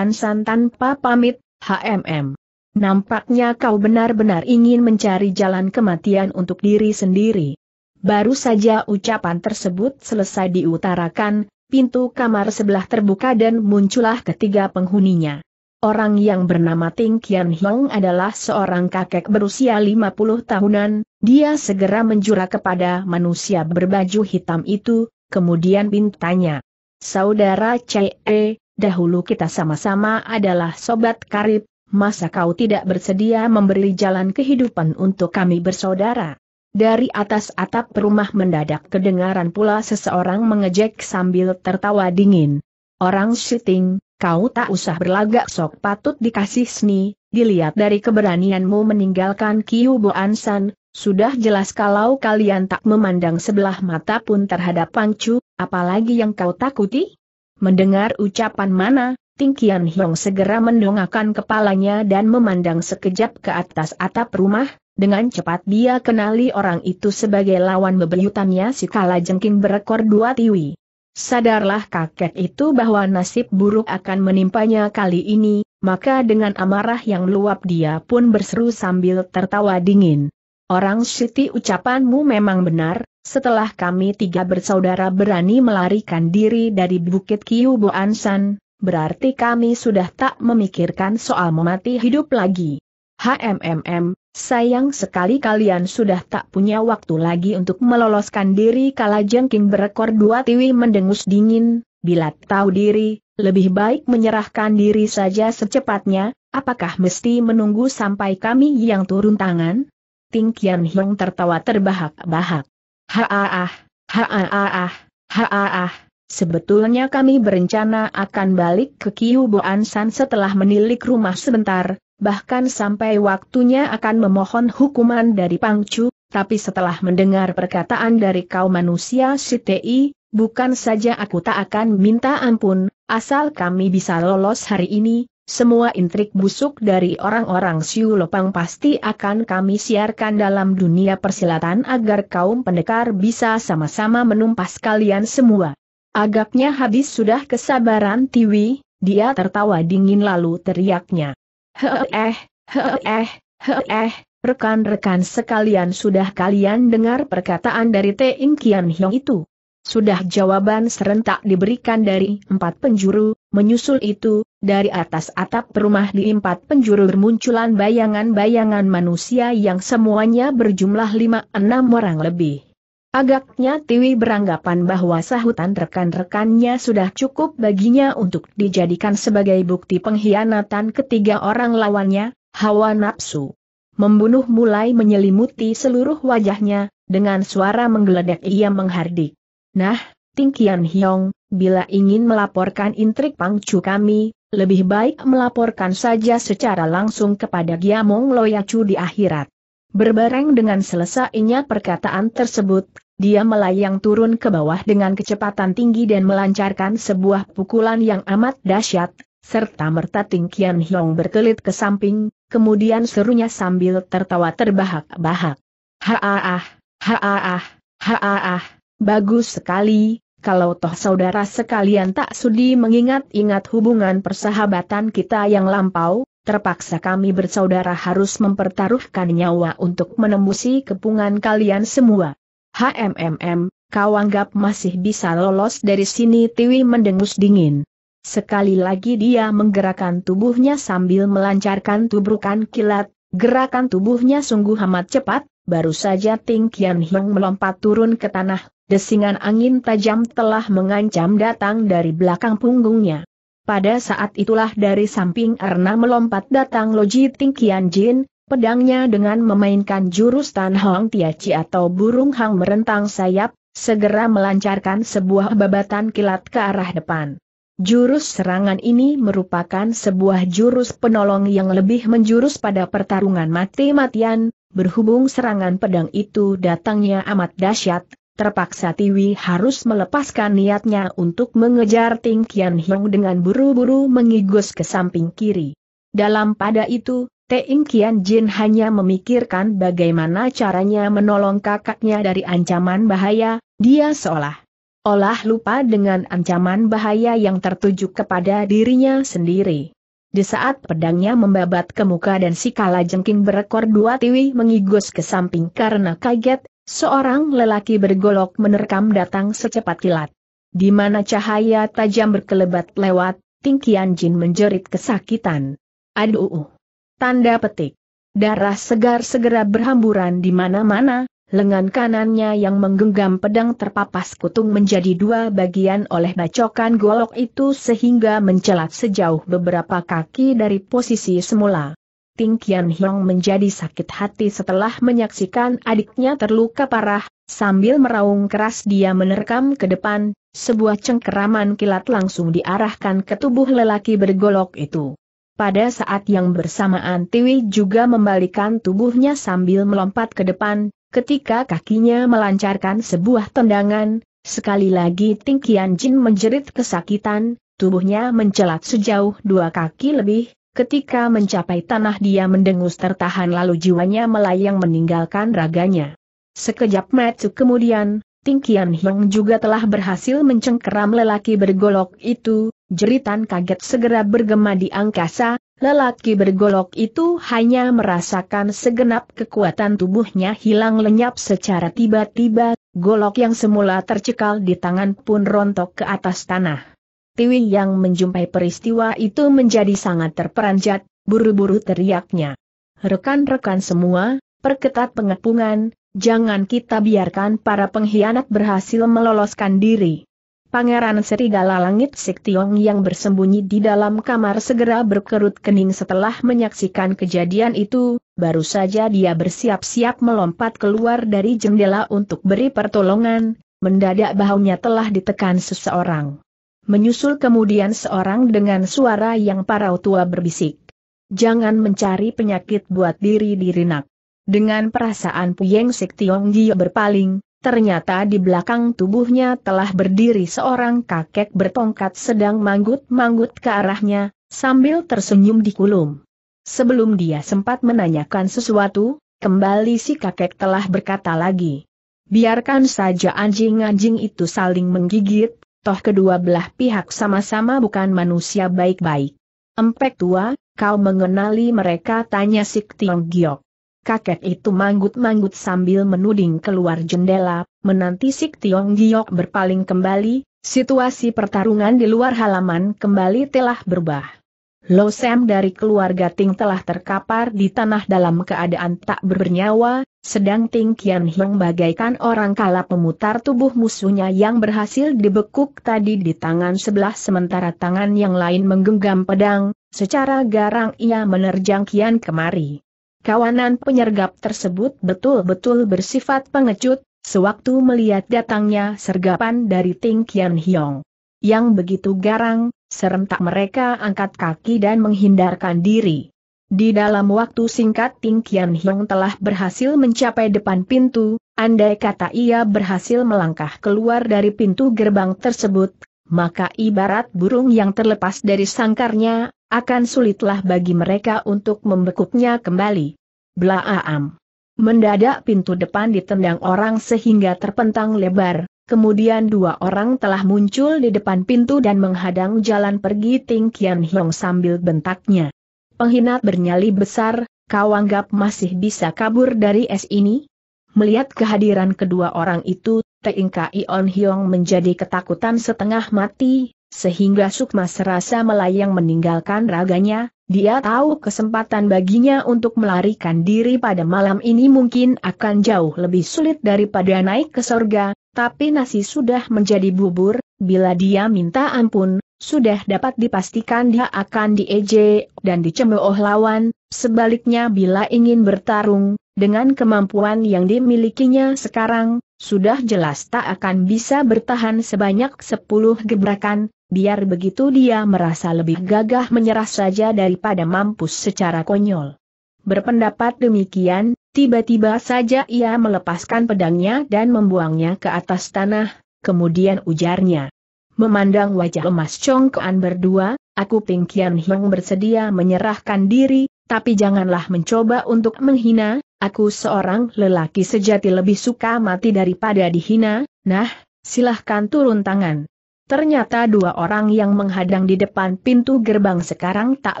San tanpa pamit, HMM. Nampaknya kau benar-benar ingin mencari jalan kematian untuk diri sendiri. Baru saja ucapan tersebut selesai diutarakan, pintu kamar sebelah terbuka dan muncullah ketiga penghuninya. Orang yang bernama Ting Kian Hiong adalah seorang kakek berusia 50 tahunan, dia segera menjura kepada manusia berbaju hitam itu, kemudian bintanya, Saudara CE, dahulu kita sama-sama adalah sobat karib, masa kau tidak bersedia memberi jalan kehidupan untuk kami bersaudara? Dari atas atap rumah mendadak kedengaran pula seseorang mengejek sambil tertawa dingin. Orang syuting, kau tak usah berlagak sok patut dikasih seni, dilihat dari keberanianmu meninggalkan Bo Ansan, sudah jelas kalau kalian tak memandang sebelah mata pun terhadap Pangcu, apalagi yang kau takuti? Mendengar ucapan mana, Ting Kian Hiong segera mendongakkan kepalanya dan memandang sekejap ke atas atap rumah, dengan cepat dia kenali orang itu sebagai lawan bebuyutannya si Kalajengking berekor dua tiwi. Sadarlah kakek itu bahwa nasib buruk akan menimpanya kali ini, maka dengan amarah yang luap dia pun berseru sambil tertawa dingin. Orang Siti ucapanmu memang benar, setelah kami tiga bersaudara berani melarikan diri dari Bukit Kiu Ansan, berarti kami sudah tak memikirkan soal memati hidup lagi. HMMM, sayang sekali kalian sudah tak punya waktu lagi untuk meloloskan diri kala jengking berekor dua tiwi mendengus dingin, bila tahu diri, lebih baik menyerahkan diri saja secepatnya, apakah mesti menunggu sampai kami yang turun tangan? Ting Kian Hiong tertawa terbahak-bahak. Haaah, haaah, haaah, sebetulnya kami berencana akan balik ke Boan San setelah menilik rumah sebentar, bahkan sampai waktunya akan memohon hukuman dari Pangcu, tapi setelah mendengar perkataan dari kau manusia Siti, bukan saja aku tak akan minta ampun, asal kami bisa lolos hari ini, semua intrik busuk dari orang-orang Siu Lopang pasti akan kami siarkan dalam dunia persilatan agar kaum pendekar bisa sama-sama menumpas kalian semua. Agaknya habis sudah kesabaran Tiwi, dia tertawa dingin lalu teriaknya. Heeh, eh, heeh, eh, heeh, eh. rekan-rekan sekalian sudah kalian dengar perkataan dari Teing Kian Hiong itu. Sudah jawaban serentak diberikan dari empat penjuru, menyusul itu, dari atas atap rumah di empat penjuru bermunculan bayangan-bayangan manusia yang semuanya berjumlah lima enam orang lebih. Agaknya Tiwi beranggapan bahwa sahutan rekan-rekannya sudah cukup baginya untuk dijadikan sebagai bukti pengkhianatan ketiga orang lawannya, hawa nafsu. Membunuh mulai menyelimuti seluruh wajahnya, dengan suara menggeledek ia menghardik. Nah, Tingkian Hiong, bila ingin melaporkan intrik pangcu kami, lebih baik melaporkan saja secara langsung kepada Giamong Loyacu di akhirat. Berbareng dengan selesainya perkataan tersebut, dia melayang turun ke bawah dengan kecepatan tinggi dan melancarkan sebuah pukulan yang amat dahsyat, serta merta Ting Kian Hiong berkelit ke samping, kemudian serunya sambil tertawa terbahak-bahak. Haaah, haaah, haaah, bagus sekali, kalau toh saudara sekalian tak sudi mengingat-ingat hubungan persahabatan kita yang lampau, terpaksa kami bersaudara harus mempertaruhkan nyawa untuk menembusi kepungan kalian semua. HMMM, kau anggap masih bisa lolos dari sini Tiwi mendengus dingin. Sekali lagi dia menggerakkan tubuhnya sambil melancarkan tubrukan kilat, gerakan tubuhnya sungguh amat cepat, baru saja Ting Kian Hiong melompat turun ke tanah, desingan angin tajam telah mengancam datang dari belakang punggungnya. Pada saat itulah dari samping Erna melompat datang Loji Ting Kian Jin, pedangnya dengan memainkan jurus Tan Hong Chi atau burung hang merentang sayap, segera melancarkan sebuah babatan kilat ke arah depan. Jurus serangan ini merupakan sebuah jurus penolong yang lebih menjurus pada pertarungan mati-matian, berhubung serangan pedang itu datangnya amat dahsyat, Terpaksa Tiwi harus melepaskan niatnya untuk mengejar Ting Kian Hiong dengan buru-buru mengigus ke samping kiri. Dalam pada itu, Ting Kian Jin hanya memikirkan bagaimana caranya menolong kakaknya dari ancaman bahaya, dia seolah olah lupa dengan ancaman bahaya yang tertuju kepada dirinya sendiri. Di saat pedangnya membabat ke muka dan si kalajengking berekor dua tiwi mengigus ke samping karena kaget, Seorang lelaki bergolok menerkam datang secepat kilat. Di mana cahaya tajam berkelebat lewat, Tingkian Jin menjerit kesakitan. Aduh! Tanda petik. Darah segar segera berhamburan di mana-mana, lengan kanannya yang menggenggam pedang terpapas kutung menjadi dua bagian oleh bacokan golok itu sehingga mencelat sejauh beberapa kaki dari posisi semula. Ting Kian Hiong menjadi sakit hati setelah menyaksikan adiknya terluka parah, sambil meraung keras dia menerkam ke depan, sebuah cengkeraman kilat langsung diarahkan ke tubuh lelaki bergolok itu. Pada saat yang bersamaan Tiwi juga membalikan tubuhnya sambil melompat ke depan, ketika kakinya melancarkan sebuah tendangan, sekali lagi Ting Kian Jin menjerit kesakitan, tubuhnya mencelat sejauh dua kaki lebih, Ketika mencapai tanah dia mendengus tertahan lalu jiwanya melayang meninggalkan raganya. Sekejap matu kemudian, Ting Kian Hiong juga telah berhasil mencengkeram lelaki bergolok itu, jeritan kaget segera bergema di angkasa, lelaki bergolok itu hanya merasakan segenap kekuatan tubuhnya hilang lenyap secara tiba-tiba, golok yang semula tercekal di tangan pun rontok ke atas tanah. Tiwin yang menjumpai peristiwa itu menjadi sangat terperanjat, buru-buru teriaknya. Rekan-rekan semua, perketat pengepungan, jangan kita biarkan para pengkhianat berhasil meloloskan diri. Pangeran Serigala Langit Siktiong yang bersembunyi di dalam kamar segera berkerut kening setelah menyaksikan kejadian itu, baru saja dia bersiap-siap melompat keluar dari jendela untuk beri pertolongan, mendadak bahunya telah ditekan seseorang. Menyusul kemudian seorang dengan suara yang parau tua berbisik. Jangan mencari penyakit buat diri dirinak. Dengan perasaan Puyeng Sik Tiong Gio berpaling, ternyata di belakang tubuhnya telah berdiri seorang kakek bertongkat sedang manggut-manggut ke arahnya, sambil tersenyum di kulum. Sebelum dia sempat menanyakan sesuatu, kembali si kakek telah berkata lagi. Biarkan saja anjing-anjing itu saling menggigit, toh kedua belah pihak sama-sama bukan manusia baik-baik. Empek tua, kau mengenali mereka tanya Sik Tiong Giok. Kakek itu manggut-manggut sambil menuding keluar jendela, menanti Sik Tiong Giok berpaling kembali, situasi pertarungan di luar halaman kembali telah berubah. Lo Sam dari keluarga Ting telah terkapar di tanah dalam keadaan tak bernyawa, sedang Ting Kian Hiong bagaikan orang kalah pemutar tubuh musuhnya yang berhasil dibekuk tadi di tangan sebelah sementara tangan yang lain menggenggam pedang, secara garang ia menerjang Kian kemari. Kawanan penyergap tersebut betul-betul bersifat pengecut, sewaktu melihat datangnya sergapan dari Ting Kian Hiong. Yang begitu garang, Serentak mereka angkat kaki dan menghindarkan diri. Di dalam waktu singkat Ting Kian Hiong telah berhasil mencapai depan pintu, andai kata ia berhasil melangkah keluar dari pintu gerbang tersebut, maka ibarat burung yang terlepas dari sangkarnya, akan sulitlah bagi mereka untuk membekuknya kembali. Blaam. Mendadak pintu depan ditendang orang sehingga terpentang lebar, Kemudian dua orang telah muncul di depan pintu dan menghadang jalan pergi Ting Kian Hiong sambil bentaknya. Penghina bernyali besar, kau anggap masih bisa kabur dari es ini? Melihat kehadiran kedua orang itu, Ting Kian Hiong menjadi ketakutan setengah mati, sehingga Sukma serasa melayang meninggalkan raganya, dia tahu kesempatan baginya untuk melarikan diri pada malam ini mungkin akan jauh lebih sulit daripada naik ke sorga, tapi nasi sudah menjadi bubur, bila dia minta ampun, sudah dapat dipastikan dia akan diejek dan dicemooh lawan, sebaliknya bila ingin bertarung, dengan kemampuan yang dimilikinya sekarang, sudah jelas tak akan bisa bertahan sebanyak 10 gebrakan, biar begitu dia merasa lebih gagah menyerah saja daripada mampus secara konyol. Berpendapat demikian, tiba-tiba saja ia melepaskan pedangnya dan membuangnya ke atas tanah, kemudian ujarnya. Memandang wajah emas congkoan berdua, aku Ping Kian Hiong bersedia menyerahkan diri, tapi janganlah mencoba untuk menghina, aku seorang lelaki sejati lebih suka mati daripada dihina, nah, silahkan turun tangan. Ternyata dua orang yang menghadang di depan pintu gerbang sekarang tak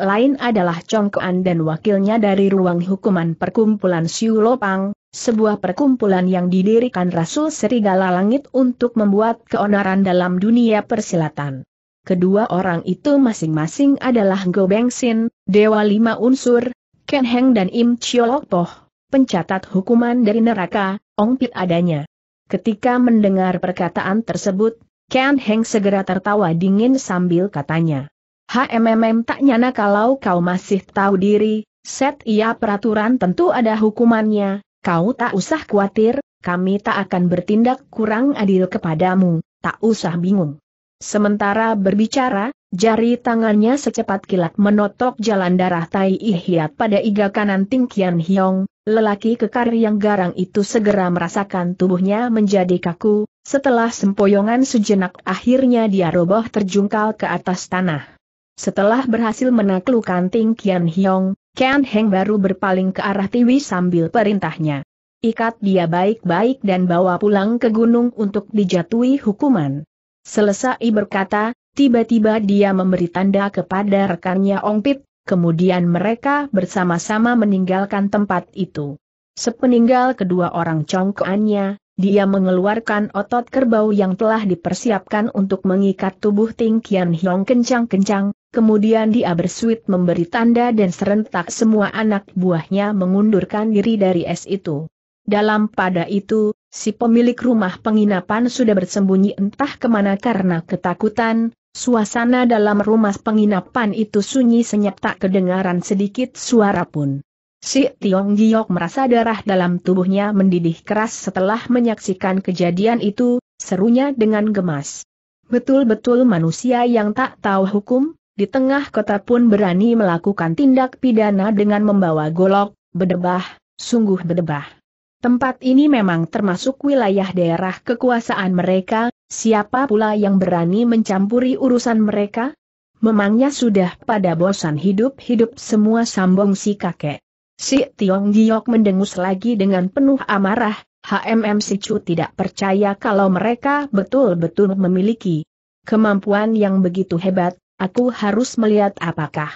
lain adalah Congkoan dan wakilnya dari ruang hukuman perkumpulan Siu Lopang, sebuah perkumpulan yang didirikan Rasul Serigala Langit untuk membuat keonaran dalam dunia persilatan. Kedua orang itu masing-masing adalah Go Sin, Dewa Lima Unsur, Ken Heng dan Im Lok Poh, pencatat hukuman dari neraka, Ong Pit adanya. Ketika mendengar perkataan tersebut, Ken Heng segera tertawa dingin sambil katanya. HMMM tak nyana kalau kau masih tahu diri, set ia peraturan tentu ada hukumannya, kau tak usah khawatir, kami tak akan bertindak kurang adil kepadamu, tak usah bingung. Sementara berbicara, jari tangannya secepat kilat menotok jalan darah Tai Ihyat pada iga kanan Ting Kian Hiong, lelaki kekar yang garang itu segera merasakan tubuhnya menjadi kaku, setelah sempoyongan sejenak akhirnya dia roboh terjungkal ke atas tanah. Setelah berhasil menaklukkan Ting Kian Hiong, Kian Heng baru berpaling ke arah Tiwi sambil perintahnya. Ikat dia baik-baik dan bawa pulang ke gunung untuk dijatuhi hukuman. Selesai berkata, tiba-tiba dia memberi tanda kepada rekannya Ong Pit, kemudian mereka bersama-sama meninggalkan tempat itu. Sepeninggal kedua orang congkoannya, dia mengeluarkan otot kerbau yang telah dipersiapkan untuk mengikat tubuh Ting Kian Hiong kencang-kencang, kemudian dia bersuit memberi tanda dan serentak semua anak buahnya mengundurkan diri dari es itu. Dalam pada itu, si pemilik rumah penginapan sudah bersembunyi entah kemana karena ketakutan, suasana dalam rumah penginapan itu sunyi senyap tak kedengaran sedikit suara pun. Si Tiong Giok merasa darah dalam tubuhnya mendidih keras setelah menyaksikan kejadian itu, serunya dengan gemas. Betul-betul manusia yang tak tahu hukum, di tengah kota pun berani melakukan tindak pidana dengan membawa golok, bedebah, sungguh bedebah. Tempat ini memang termasuk wilayah daerah kekuasaan mereka, siapa pula yang berani mencampuri urusan mereka? Memangnya sudah pada bosan hidup-hidup semua sambong si kakek. Si Tiong Giok mendengus lagi dengan penuh amarah, HMM Si Chu tidak percaya kalau mereka betul-betul memiliki kemampuan yang begitu hebat, aku harus melihat apakah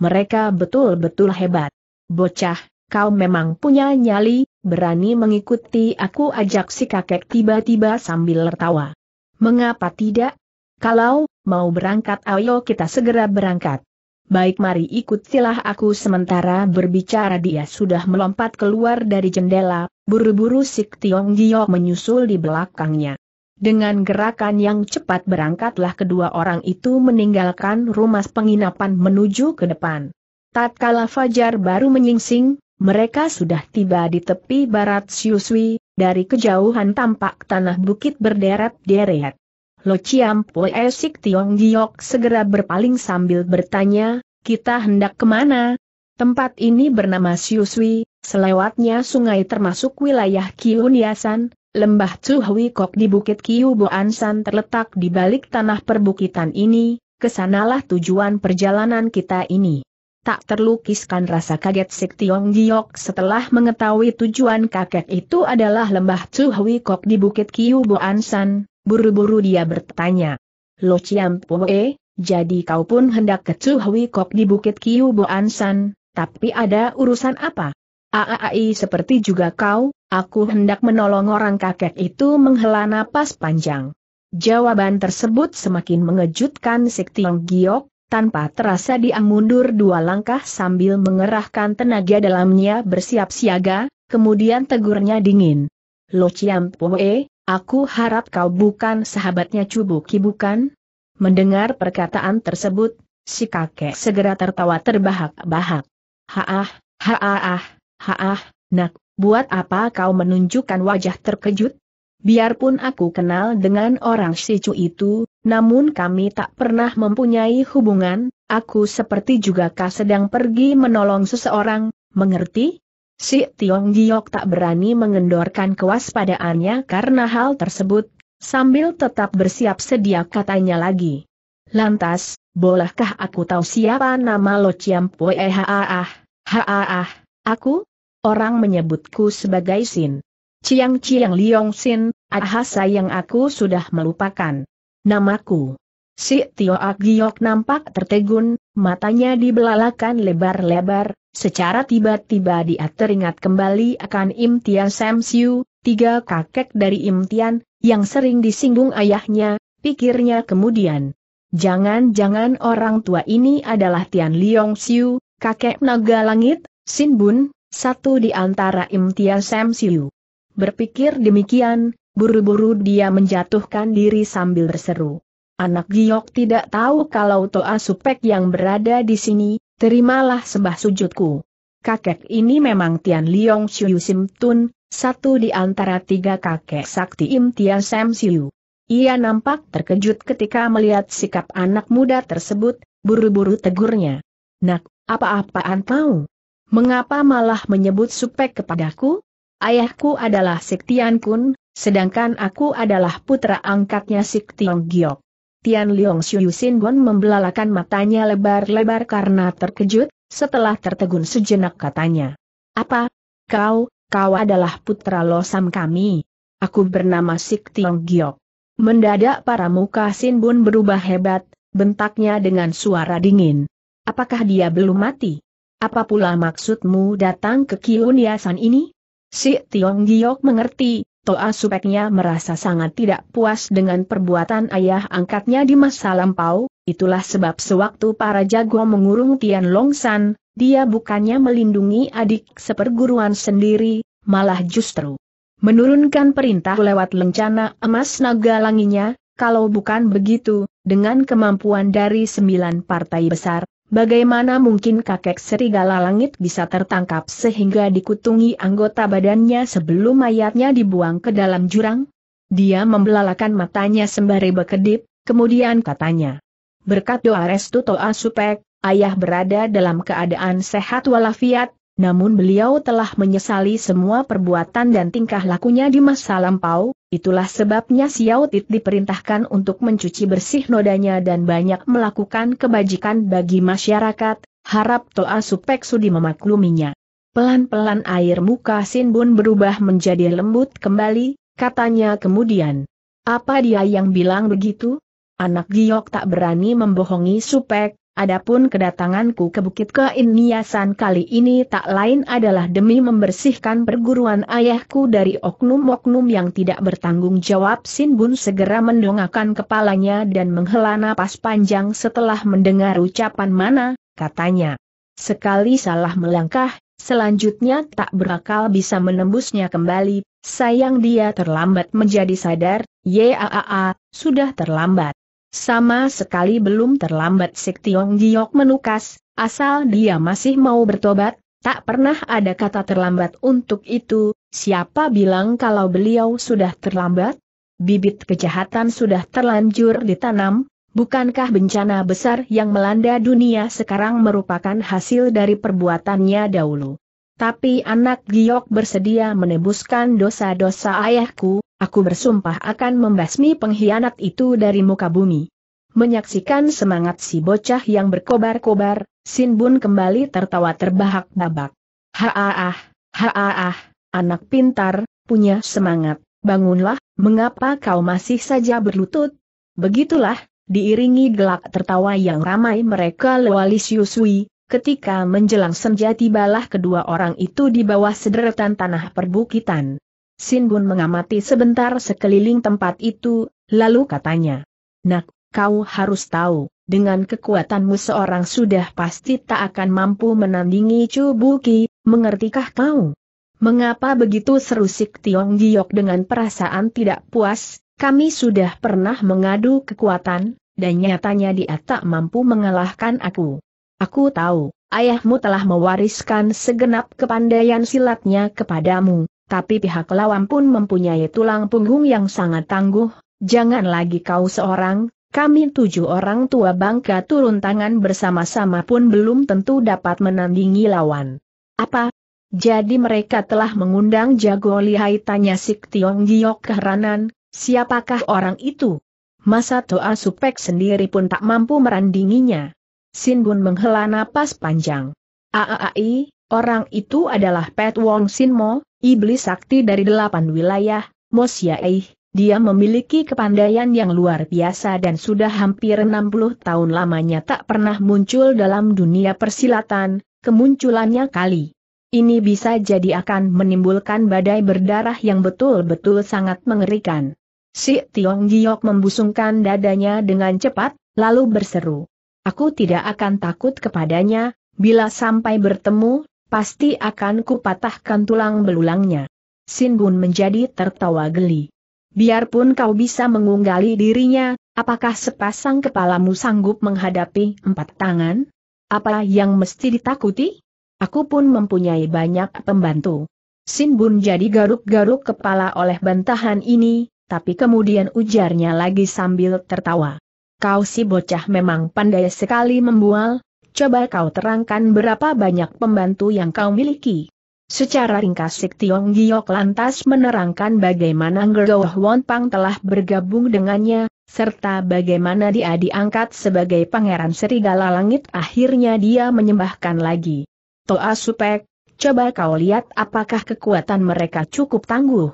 mereka betul-betul hebat. Bocah, kau memang punya nyali, berani mengikuti aku ajak si kakek tiba-tiba sambil tertawa. Mengapa tidak? Kalau mau berangkat ayo kita segera berangkat. Baik mari ikut silah aku sementara berbicara dia sudah melompat keluar dari jendela, buru-buru Sik Tiong Gio menyusul di belakangnya. Dengan gerakan yang cepat berangkatlah kedua orang itu meninggalkan rumah penginapan menuju ke depan. Tatkala Fajar baru menyingsing, mereka sudah tiba di tepi barat Siuswi. dari kejauhan tampak tanah bukit berderet-deret. Lo Chiam Poe Sik Tiong Giok segera berpaling sambil bertanya, kita hendak kemana? Tempat ini bernama Siuswi, selewatnya sungai termasuk wilayah Niasan, lembah Cuhui Kok di Bukit Kiuboansan terletak di balik tanah perbukitan ini, kesanalah tujuan perjalanan kita ini. Tak terlukiskan rasa kaget Sik Tiong Giok setelah mengetahui tujuan kakek itu adalah lembah Cuhui Kok di Bukit Kiuboansan, Buru-buru dia bertanya. Lo Chiam Poe, jadi kau pun hendak ke Chu Kok di Bukit Kiu Bo Ansan? tapi ada urusan apa? Aai seperti juga kau, aku hendak menolong orang kakek itu menghela napas panjang. Jawaban tersebut semakin mengejutkan Sik Tiong Giok, tanpa terasa dia mundur dua langkah sambil mengerahkan tenaga dalamnya bersiap siaga, kemudian tegurnya dingin. Lo Chiam Poe, Aku harap kau bukan sahabatnya Cubuki bukan? Mendengar perkataan tersebut, si kakek segera tertawa terbahak-bahak. Haah, haah, haah, nak, buat apa kau menunjukkan wajah terkejut? Biarpun aku kenal dengan orang Sicu itu, namun kami tak pernah mempunyai hubungan, aku seperti juga kau sedang pergi menolong seseorang, mengerti? Si Tiong Giok tak berani mengendorkan kewaspadaannya karena hal tersebut, sambil tetap bersiap sedia katanya lagi. Lantas, bolehkah aku tahu siapa nama Lo Chiam Pue eh, Haah, ah, Haah, ah. aku? Orang menyebutku sebagai Sin. Ciang Ciang Liong Sin, ah sayang aku sudah melupakan. Namaku. Si Tio Agiok nampak tertegun, matanya dibelalakan lebar-lebar, Secara tiba-tiba dia teringat kembali akan Im Tian Sam Siu, tiga kakek dari Im Tian, yang sering disinggung ayahnya, pikirnya kemudian. Jangan-jangan orang tua ini adalah Tian Liong Siu, kakek naga langit, Sin Bun, satu di antara Im Tian Sam Siu. Berpikir demikian, buru-buru dia menjatuhkan diri sambil berseru. Anak giok tidak tahu kalau Toa Supek yang berada di sini, Terimalah sembah sujudku. Kakek ini memang Tian Liong Xiu Sim Tun, satu di antara tiga kakek sakti Im Tian Sam Xiu. Ia nampak terkejut ketika melihat sikap anak muda tersebut, buru-buru tegurnya. Nak, apa-apaan kau? Mengapa malah menyebut supek kepadaku? Ayahku adalah Sik Tian Kun, sedangkan aku adalah putra angkatnya Sik Tiong Giok. Tian Liong Xiu Sin Gon membelalakan matanya lebar-lebar karena terkejut, setelah tertegun sejenak katanya. Apa? Kau, kau adalah putra losam kami. Aku bernama Sik Tiong Giok. Mendadak para muka Sin Bun berubah hebat, bentaknya dengan suara dingin. Apakah dia belum mati? Apa pula maksudmu datang ke Yasan ini? Si Tiong Giok mengerti, Toa Supeknya merasa sangat tidak puas dengan perbuatan ayah angkatnya di masa lampau, itulah sebab sewaktu para jago mengurung Tian Longsan, dia bukannya melindungi adik seperguruan sendiri, malah justru menurunkan perintah lewat lencana emas naga langinya, kalau bukan begitu, dengan kemampuan dari sembilan partai besar, Bagaimana mungkin kakek serigala langit bisa tertangkap sehingga dikutungi anggota badannya sebelum mayatnya dibuang ke dalam jurang? Dia membelalakan matanya sembari berkedip, kemudian katanya. Berkat doa restu Toa Supek, ayah berada dalam keadaan sehat walafiat, namun beliau telah menyesali semua perbuatan dan tingkah lakunya di masa lampau, itulah sebabnya Xiao Tit diperintahkan untuk mencuci bersih nodanya dan banyak melakukan kebajikan bagi masyarakat, harap Toa Supek Sudi memakluminya. Pelan-pelan air muka Sin Bun berubah menjadi lembut kembali, katanya kemudian. Apa dia yang bilang begitu? Anak Giok tak berani membohongi Supek, Adapun kedatanganku ke Bukit Keiniasan kali ini tak lain adalah demi membersihkan perguruan ayahku dari oknum-oknum yang tidak bertanggung jawab. Sin Bun segera mendongakkan kepalanya dan menghela napas panjang setelah mendengar ucapan mana, katanya. Sekali salah melangkah, selanjutnya tak berakal bisa menembusnya kembali, sayang dia terlambat menjadi sadar, yaa, sudah terlambat. Sama sekali belum terlambat Sik Tiong Giok menukas, asal dia masih mau bertobat, tak pernah ada kata terlambat untuk itu, siapa bilang kalau beliau sudah terlambat? Bibit kejahatan sudah terlanjur ditanam, bukankah bencana besar yang melanda dunia sekarang merupakan hasil dari perbuatannya dahulu? tapi anak Giok bersedia menebuskan dosa-dosa ayahku, aku bersumpah akan membasmi pengkhianat itu dari muka bumi. Menyaksikan semangat si bocah yang berkobar-kobar, Sin Bun kembali tertawa terbahak-babak. Haaah, haaah, anak pintar, punya semangat, bangunlah, mengapa kau masih saja berlutut? Begitulah, diiringi gelak tertawa yang ramai mereka lewali Siusui, Ketika menjelang senja tibalah kedua orang itu di bawah sederetan tanah perbukitan. Sin Bun mengamati sebentar sekeliling tempat itu, lalu katanya. Nak, kau harus tahu, dengan kekuatanmu seorang sudah pasti tak akan mampu menandingi Chu Buki, mengertikah kau? Mengapa begitu seru Sik Tiong Giok dengan perasaan tidak puas, kami sudah pernah mengadu kekuatan, dan nyatanya dia tak mampu mengalahkan aku. Aku tahu, ayahmu telah mewariskan segenap kepandaian silatnya kepadamu, tapi pihak lawan pun mempunyai tulang punggung yang sangat tangguh, jangan lagi kau seorang, kami tujuh orang tua bangka turun tangan bersama-sama pun belum tentu dapat menandingi lawan. Apa? Jadi mereka telah mengundang jago lihai tanya Sik Tiong Giok keheranan, siapakah orang itu? Masa Toa Supek sendiri pun tak mampu merandinginya. Sin Bun menghela napas panjang. Aai, orang itu adalah Pet Wong Sin Mo, iblis sakti dari delapan wilayah, Mosiaih, dia memiliki kepandaian yang luar biasa dan sudah hampir 60 tahun lamanya tak pernah muncul dalam dunia persilatan, kemunculannya kali. Ini bisa jadi akan menimbulkan badai berdarah yang betul-betul sangat mengerikan. Si Tiong Giok membusungkan dadanya dengan cepat, lalu berseru. Aku tidak akan takut kepadanya, bila sampai bertemu, pasti akan kupatahkan tulang belulangnya. Sin Bun menjadi tertawa geli. Biarpun kau bisa mengunggali dirinya, apakah sepasang kepalamu sanggup menghadapi empat tangan? Apa yang mesti ditakuti? Aku pun mempunyai banyak pembantu. Sin Bun jadi garuk-garuk kepala oleh bantahan ini, tapi kemudian ujarnya lagi sambil tertawa. Kau si bocah memang pandai sekali membual, coba kau terangkan berapa banyak pembantu yang kau miliki. Secara ringkas Sik Tiong Giok lantas menerangkan bagaimana Ngerdoh Won telah bergabung dengannya, serta bagaimana dia diangkat sebagai pangeran serigala langit akhirnya dia menyembahkan lagi. Toa Supek, coba kau lihat apakah kekuatan mereka cukup tangguh.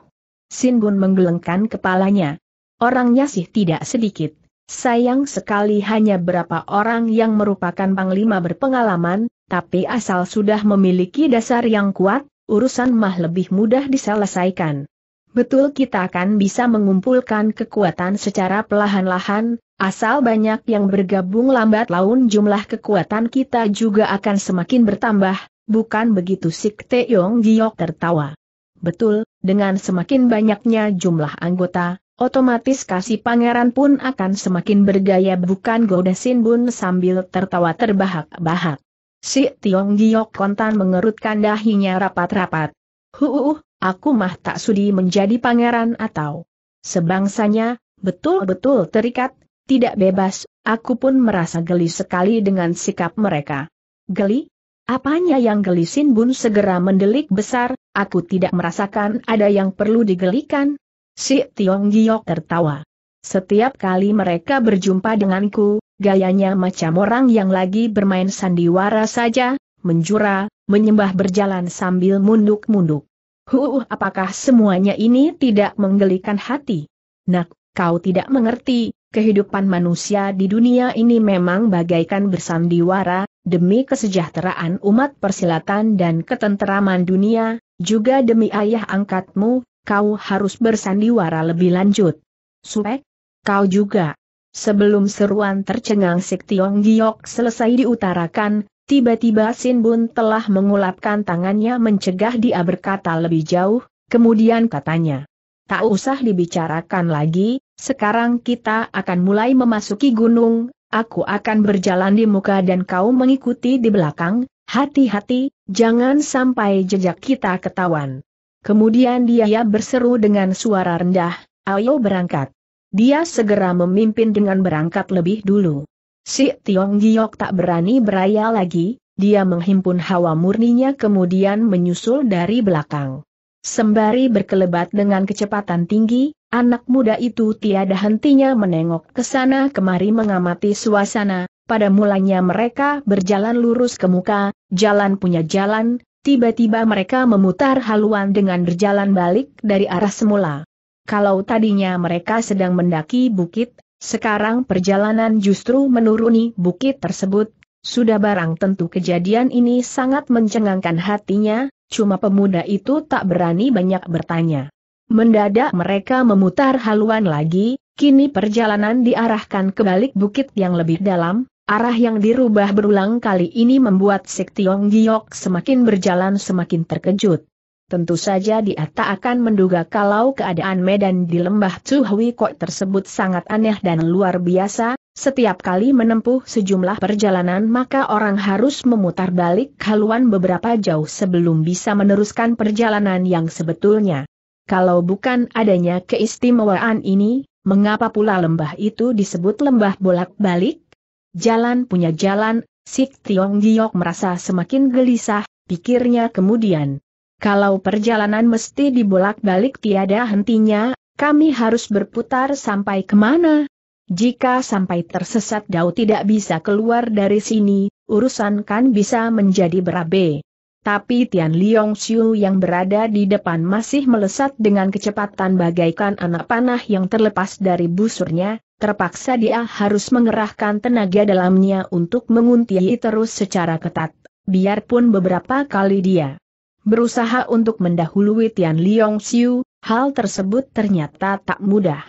Sin Bun menggelengkan kepalanya. Orangnya sih tidak sedikit. Sayang sekali hanya berapa orang yang merupakan panglima berpengalaman, tapi asal sudah memiliki dasar yang kuat, urusan mah lebih mudah diselesaikan. Betul kita akan bisa mengumpulkan kekuatan secara pelahan lahan asal banyak yang bergabung lambat laun jumlah kekuatan kita juga akan semakin bertambah, bukan begitu Sik Yong? Giok tertawa. Betul, dengan semakin banyaknya jumlah anggota, Otomatis kasih pangeran pun akan semakin bergaya bukan goda sinbun Bun sambil tertawa terbahak-bahak. Si Tiong Giok kontan mengerutkan dahinya rapat-rapat. Huuuh, aku mah tak sudi menjadi pangeran atau sebangsanya, betul-betul terikat, tidak bebas, aku pun merasa geli sekali dengan sikap mereka. Geli? Apanya yang gelisin Bun segera mendelik besar, aku tidak merasakan ada yang perlu digelikan, Si Tiong Giok tertawa. Setiap kali mereka berjumpa denganku, gayanya macam orang yang lagi bermain sandiwara saja, menjura, menyembah berjalan sambil munduk-munduk. Huh, apakah semuanya ini tidak menggelikan hati? Nak, kau tidak mengerti, kehidupan manusia di dunia ini memang bagaikan bersandiwara, demi kesejahteraan umat persilatan dan ketenteraman dunia, juga demi ayah angkatmu, kau harus bersandiwara lebih lanjut. Supek, kau juga. Sebelum seruan tercengang Sik Tiong Giok selesai diutarakan, tiba-tiba Sin Bun telah mengulapkan tangannya mencegah dia berkata lebih jauh, kemudian katanya. Tak usah dibicarakan lagi, sekarang kita akan mulai memasuki gunung, aku akan berjalan di muka dan kau mengikuti di belakang, hati-hati, jangan sampai jejak kita ketahuan. Kemudian dia berseru dengan suara rendah, ayo berangkat. Dia segera memimpin dengan berangkat lebih dulu. Si Tiong Giok tak berani beraya lagi, dia menghimpun hawa murninya kemudian menyusul dari belakang. Sembari berkelebat dengan kecepatan tinggi, anak muda itu tiada hentinya menengok ke sana kemari mengamati suasana, pada mulanya mereka berjalan lurus ke muka, jalan punya jalan, Tiba-tiba mereka memutar haluan dengan berjalan balik dari arah semula. Kalau tadinya mereka sedang mendaki bukit, sekarang perjalanan justru menuruni bukit tersebut. Sudah barang tentu kejadian ini sangat mencengangkan hatinya, cuma pemuda itu tak berani banyak bertanya. Mendadak mereka memutar haluan lagi, kini perjalanan diarahkan ke balik bukit yang lebih dalam, Arah yang dirubah berulang kali ini membuat Sik Tiong Giok semakin berjalan semakin terkejut. Tentu saja dia tak akan menduga kalau keadaan medan di lembah Tsuhui Kok tersebut sangat aneh dan luar biasa, setiap kali menempuh sejumlah perjalanan maka orang harus memutar balik haluan beberapa jauh sebelum bisa meneruskan perjalanan yang sebetulnya. Kalau bukan adanya keistimewaan ini, mengapa pula lembah itu disebut lembah bolak-balik? Jalan punya jalan, Sik Tiong Giok merasa semakin gelisah, pikirnya kemudian. Kalau perjalanan mesti dibolak-balik tiada hentinya, kami harus berputar sampai kemana? Jika sampai tersesat Dao tidak bisa keluar dari sini, urusan kan bisa menjadi berabe. Tapi Tian Liong Xiu yang berada di depan masih melesat dengan kecepatan bagaikan anak panah yang terlepas dari busurnya, Terpaksa dia harus mengerahkan tenaga dalamnya untuk menguntiti terus secara ketat, biarpun beberapa kali dia berusaha untuk mendahului Tian Liong Xiu, hal tersebut ternyata tak mudah.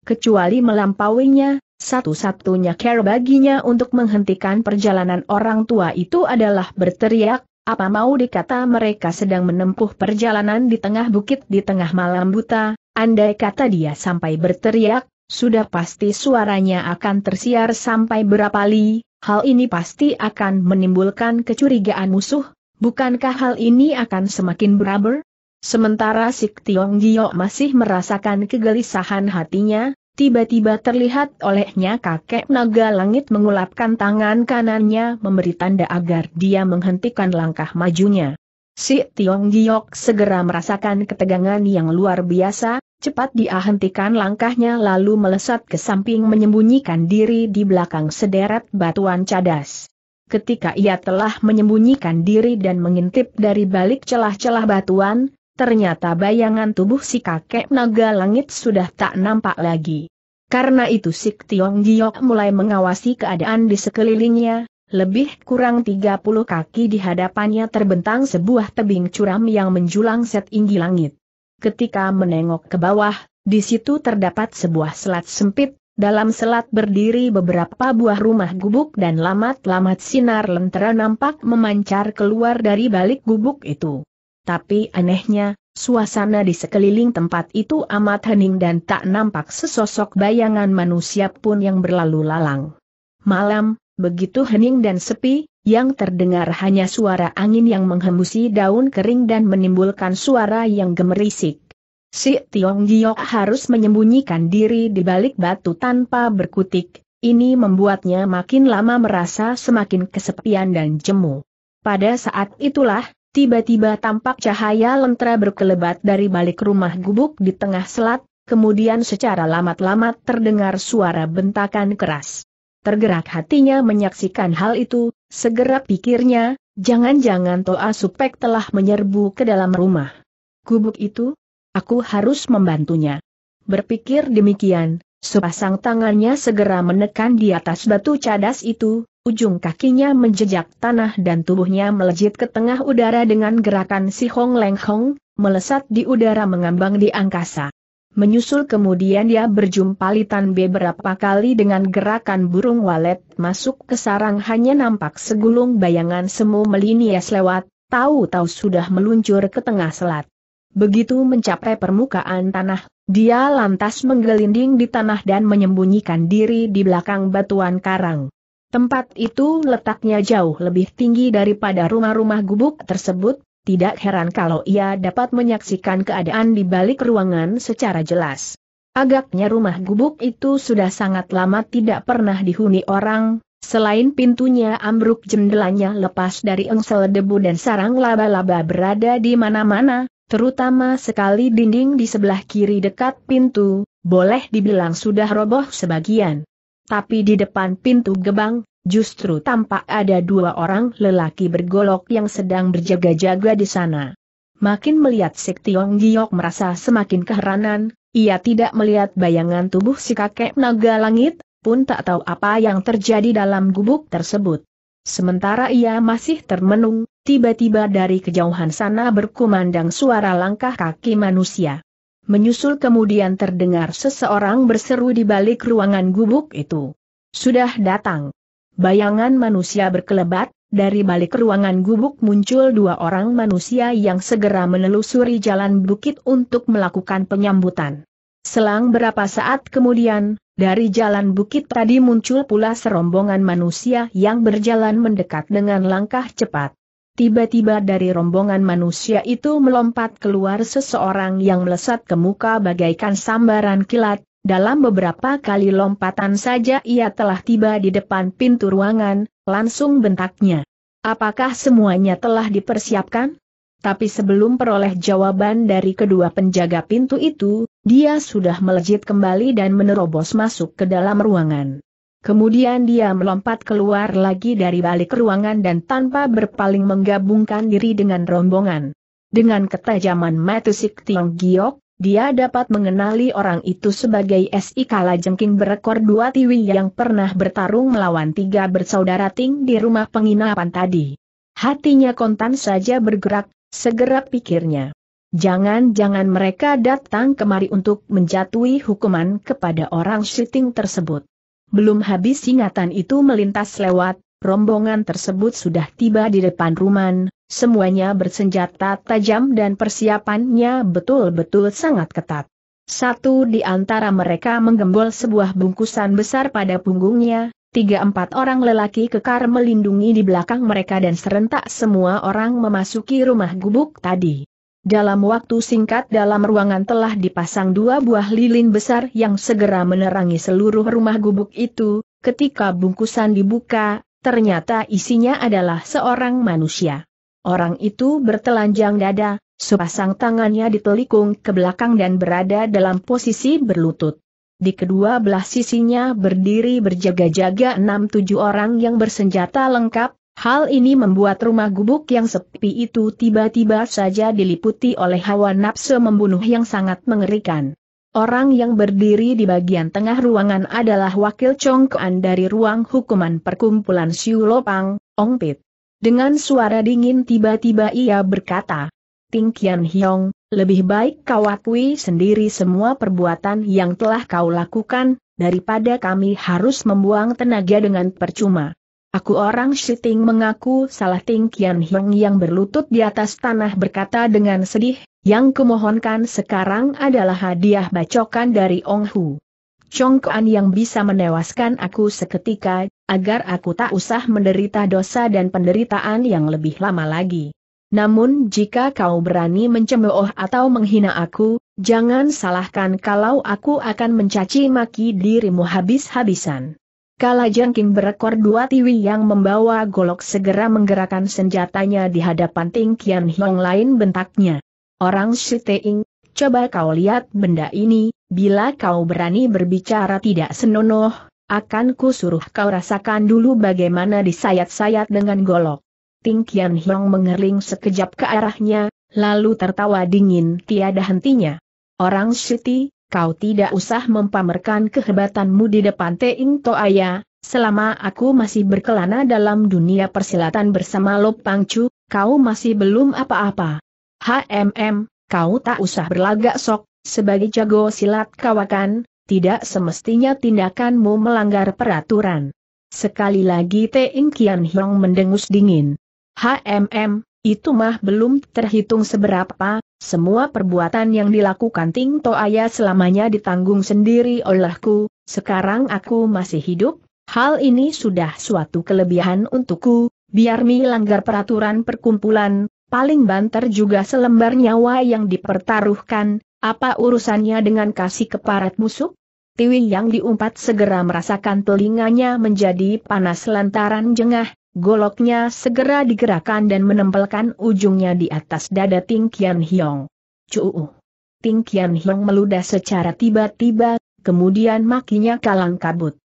Kecuali melampauinya, satu-satunya care baginya untuk menghentikan perjalanan orang tua itu adalah berteriak, apa mau dikata mereka sedang menempuh perjalanan di tengah bukit di tengah malam buta, andai kata dia sampai berteriak, sudah pasti suaranya akan tersiar sampai berapa li, hal ini pasti akan menimbulkan kecurigaan musuh, bukankah hal ini akan semakin beraber? Sementara Sik Tiong Gio masih merasakan kegelisahan hatinya, tiba-tiba terlihat olehnya kakek naga langit mengulapkan tangan kanannya memberi tanda agar dia menghentikan langkah majunya. Si Tiong Giok segera merasakan ketegangan yang luar biasa, cepat dihentikan langkahnya lalu melesat ke samping menyembunyikan diri di belakang sederet batuan cadas. Ketika ia telah menyembunyikan diri dan mengintip dari balik celah-celah batuan, ternyata bayangan tubuh si kakek naga langit sudah tak nampak lagi. Karena itu Si Tiong Giok mulai mengawasi keadaan di sekelilingnya, lebih kurang 30 kaki di hadapannya terbentang sebuah tebing curam yang menjulang setinggi langit. Ketika menengok ke bawah, di situ terdapat sebuah selat sempit, dalam selat berdiri beberapa buah rumah gubuk dan lamat-lamat sinar lentera nampak memancar keluar dari balik gubuk itu. Tapi anehnya, suasana di sekeliling tempat itu amat hening dan tak nampak sesosok bayangan manusia pun yang berlalu lalang. Malam, begitu hening dan sepi, yang terdengar hanya suara angin yang menghembusi daun kering dan menimbulkan suara yang gemerisik. Si Tiong Giok harus menyembunyikan diri di balik batu tanpa berkutik, ini membuatnya makin lama merasa semakin kesepian dan jemu. Pada saat itulah, tiba-tiba tampak cahaya lentera berkelebat dari balik rumah gubuk di tengah selat, kemudian secara lamat-lamat terdengar suara bentakan keras. Tergerak hatinya menyaksikan hal itu, segera pikirnya, jangan-jangan Toa Supek telah menyerbu ke dalam rumah. Kubuk itu? Aku harus membantunya. Berpikir demikian, sepasang tangannya segera menekan di atas batu cadas itu, ujung kakinya menjejak tanah dan tubuhnya melejit ke tengah udara dengan gerakan si Hong Leng Hong, melesat di udara mengambang di angkasa. Menyusul kemudian dia berjumpa Litan beberapa kali dengan gerakan burung walet masuk ke sarang hanya nampak segulung bayangan semu melinias lewat, tahu-tahu sudah meluncur ke tengah selat. Begitu mencapai permukaan tanah, dia lantas menggelinding di tanah dan menyembunyikan diri di belakang batuan karang. Tempat itu letaknya jauh lebih tinggi daripada rumah-rumah gubuk tersebut, tidak heran kalau ia dapat menyaksikan keadaan di balik ruangan secara jelas. Agaknya rumah gubuk itu sudah sangat lama tidak pernah dihuni orang, selain pintunya ambruk jendelanya lepas dari engsel debu dan sarang laba-laba berada di mana-mana, terutama sekali dinding di sebelah kiri dekat pintu, boleh dibilang sudah roboh sebagian. Tapi di depan pintu gebang, justru tampak ada dua orang lelaki bergolok yang sedang berjaga-jaga di sana. Makin melihat Sik Tiong Giok merasa semakin keheranan, ia tidak melihat bayangan tubuh si kakek naga langit, pun tak tahu apa yang terjadi dalam gubuk tersebut. Sementara ia masih termenung, tiba-tiba dari kejauhan sana berkumandang suara langkah kaki manusia. Menyusul kemudian terdengar seseorang berseru di balik ruangan gubuk itu. Sudah datang. Bayangan manusia berkelebat, dari balik ruangan gubuk muncul dua orang manusia yang segera menelusuri jalan bukit untuk melakukan penyambutan. Selang berapa saat kemudian, dari jalan bukit tadi muncul pula serombongan manusia yang berjalan mendekat dengan langkah cepat. Tiba-tiba dari rombongan manusia itu melompat keluar seseorang yang melesat ke muka bagaikan sambaran kilat, dalam beberapa kali lompatan saja ia telah tiba di depan pintu ruangan, langsung bentaknya. Apakah semuanya telah dipersiapkan? Tapi sebelum peroleh jawaban dari kedua penjaga pintu itu, dia sudah melejit kembali dan menerobos masuk ke dalam ruangan. Kemudian dia melompat keluar lagi dari balik ruangan dan tanpa berpaling menggabungkan diri dengan rombongan. Dengan ketajaman mata Tiong Giok, dia dapat mengenali orang itu sebagai S.I. Kala Jengking berekor dua Tiwi yang pernah bertarung melawan tiga bersaudara Ting di rumah penginapan tadi. Hatinya kontan saja bergerak, segera pikirnya. Jangan-jangan mereka datang kemari untuk menjatuhi hukuman kepada orang syuting tersebut. Belum habis ingatan itu melintas lewat, rombongan tersebut sudah tiba di depan rumah, Semuanya bersenjata tajam dan persiapannya betul-betul sangat ketat. Satu di antara mereka menggembol sebuah bungkusan besar pada punggungnya, tiga empat orang lelaki kekar melindungi di belakang mereka dan serentak semua orang memasuki rumah gubuk tadi. Dalam waktu singkat dalam ruangan telah dipasang dua buah lilin besar yang segera menerangi seluruh rumah gubuk itu, ketika bungkusan dibuka, ternyata isinya adalah seorang manusia. Orang itu bertelanjang dada, sepasang tangannya ditelikung ke belakang dan berada dalam posisi berlutut. Di kedua belah sisinya berdiri berjaga-jaga enam tujuh orang yang bersenjata lengkap, hal ini membuat rumah gubuk yang sepi itu tiba-tiba saja diliputi oleh hawa nafsu membunuh yang sangat mengerikan. Orang yang berdiri di bagian tengah ruangan adalah wakil congkoan dari ruang hukuman perkumpulan Siulopang, Pit. Dengan suara dingin tiba-tiba ia berkata, Ting Kian Hiong, lebih baik kau akui sendiri semua perbuatan yang telah kau lakukan, daripada kami harus membuang tenaga dengan percuma. Aku orang Shiting mengaku salah Ting Kian Hiong yang berlutut di atas tanah berkata dengan sedih, yang kumohonkan sekarang adalah hadiah bacokan dari Ong Hu. Chong Kuan yang bisa menewaskan aku seketika, agar aku tak usah menderita dosa dan penderitaan yang lebih lama lagi. Namun jika kau berani mencemooh atau menghina aku, jangan salahkan kalau aku akan mencaci maki dirimu habis-habisan. Kala jangking berekor dua tiwi yang membawa golok segera menggerakkan senjatanya di hadapan Ting Kian Hiong lain bentaknya. Orang Shiteing, coba kau lihat benda ini, bila kau berani berbicara tidak senonoh, akan ku suruh kau rasakan dulu bagaimana disayat-sayat dengan golok. Ting Kian Hiong mengerling sekejap ke arahnya, lalu tertawa dingin tiada hentinya. Orang Siti, kau tidak usah mempamerkan kehebatanmu di depan Teing Toaya, Selama aku masih berkelana dalam dunia persilatan bersama Lop Pangcu, kau masih belum apa-apa. HMM, kau tak usah berlagak sok, sebagai jago silat kawakan, tidak semestinya tindakanmu melanggar peraturan. Sekali lagi Teing Kian Hiong mendengus dingin. HMM, itu mah belum terhitung seberapa, semua perbuatan yang dilakukan Ting Toaya selamanya ditanggung sendiri olehku, sekarang aku masih hidup, hal ini sudah suatu kelebihan untukku, biar mi langgar peraturan perkumpulan, paling banter juga selembar nyawa yang dipertaruhkan, apa urusannya dengan kasih keparat musuh? Tiwi yang diumpat segera merasakan telinganya menjadi panas lantaran jengah, goloknya segera digerakkan dan menempelkan ujungnya di atas dada Ting Kian Hiong. Cuu! Ting Kian Hiong meludah secara tiba-tiba, kemudian makinya kalang kabut.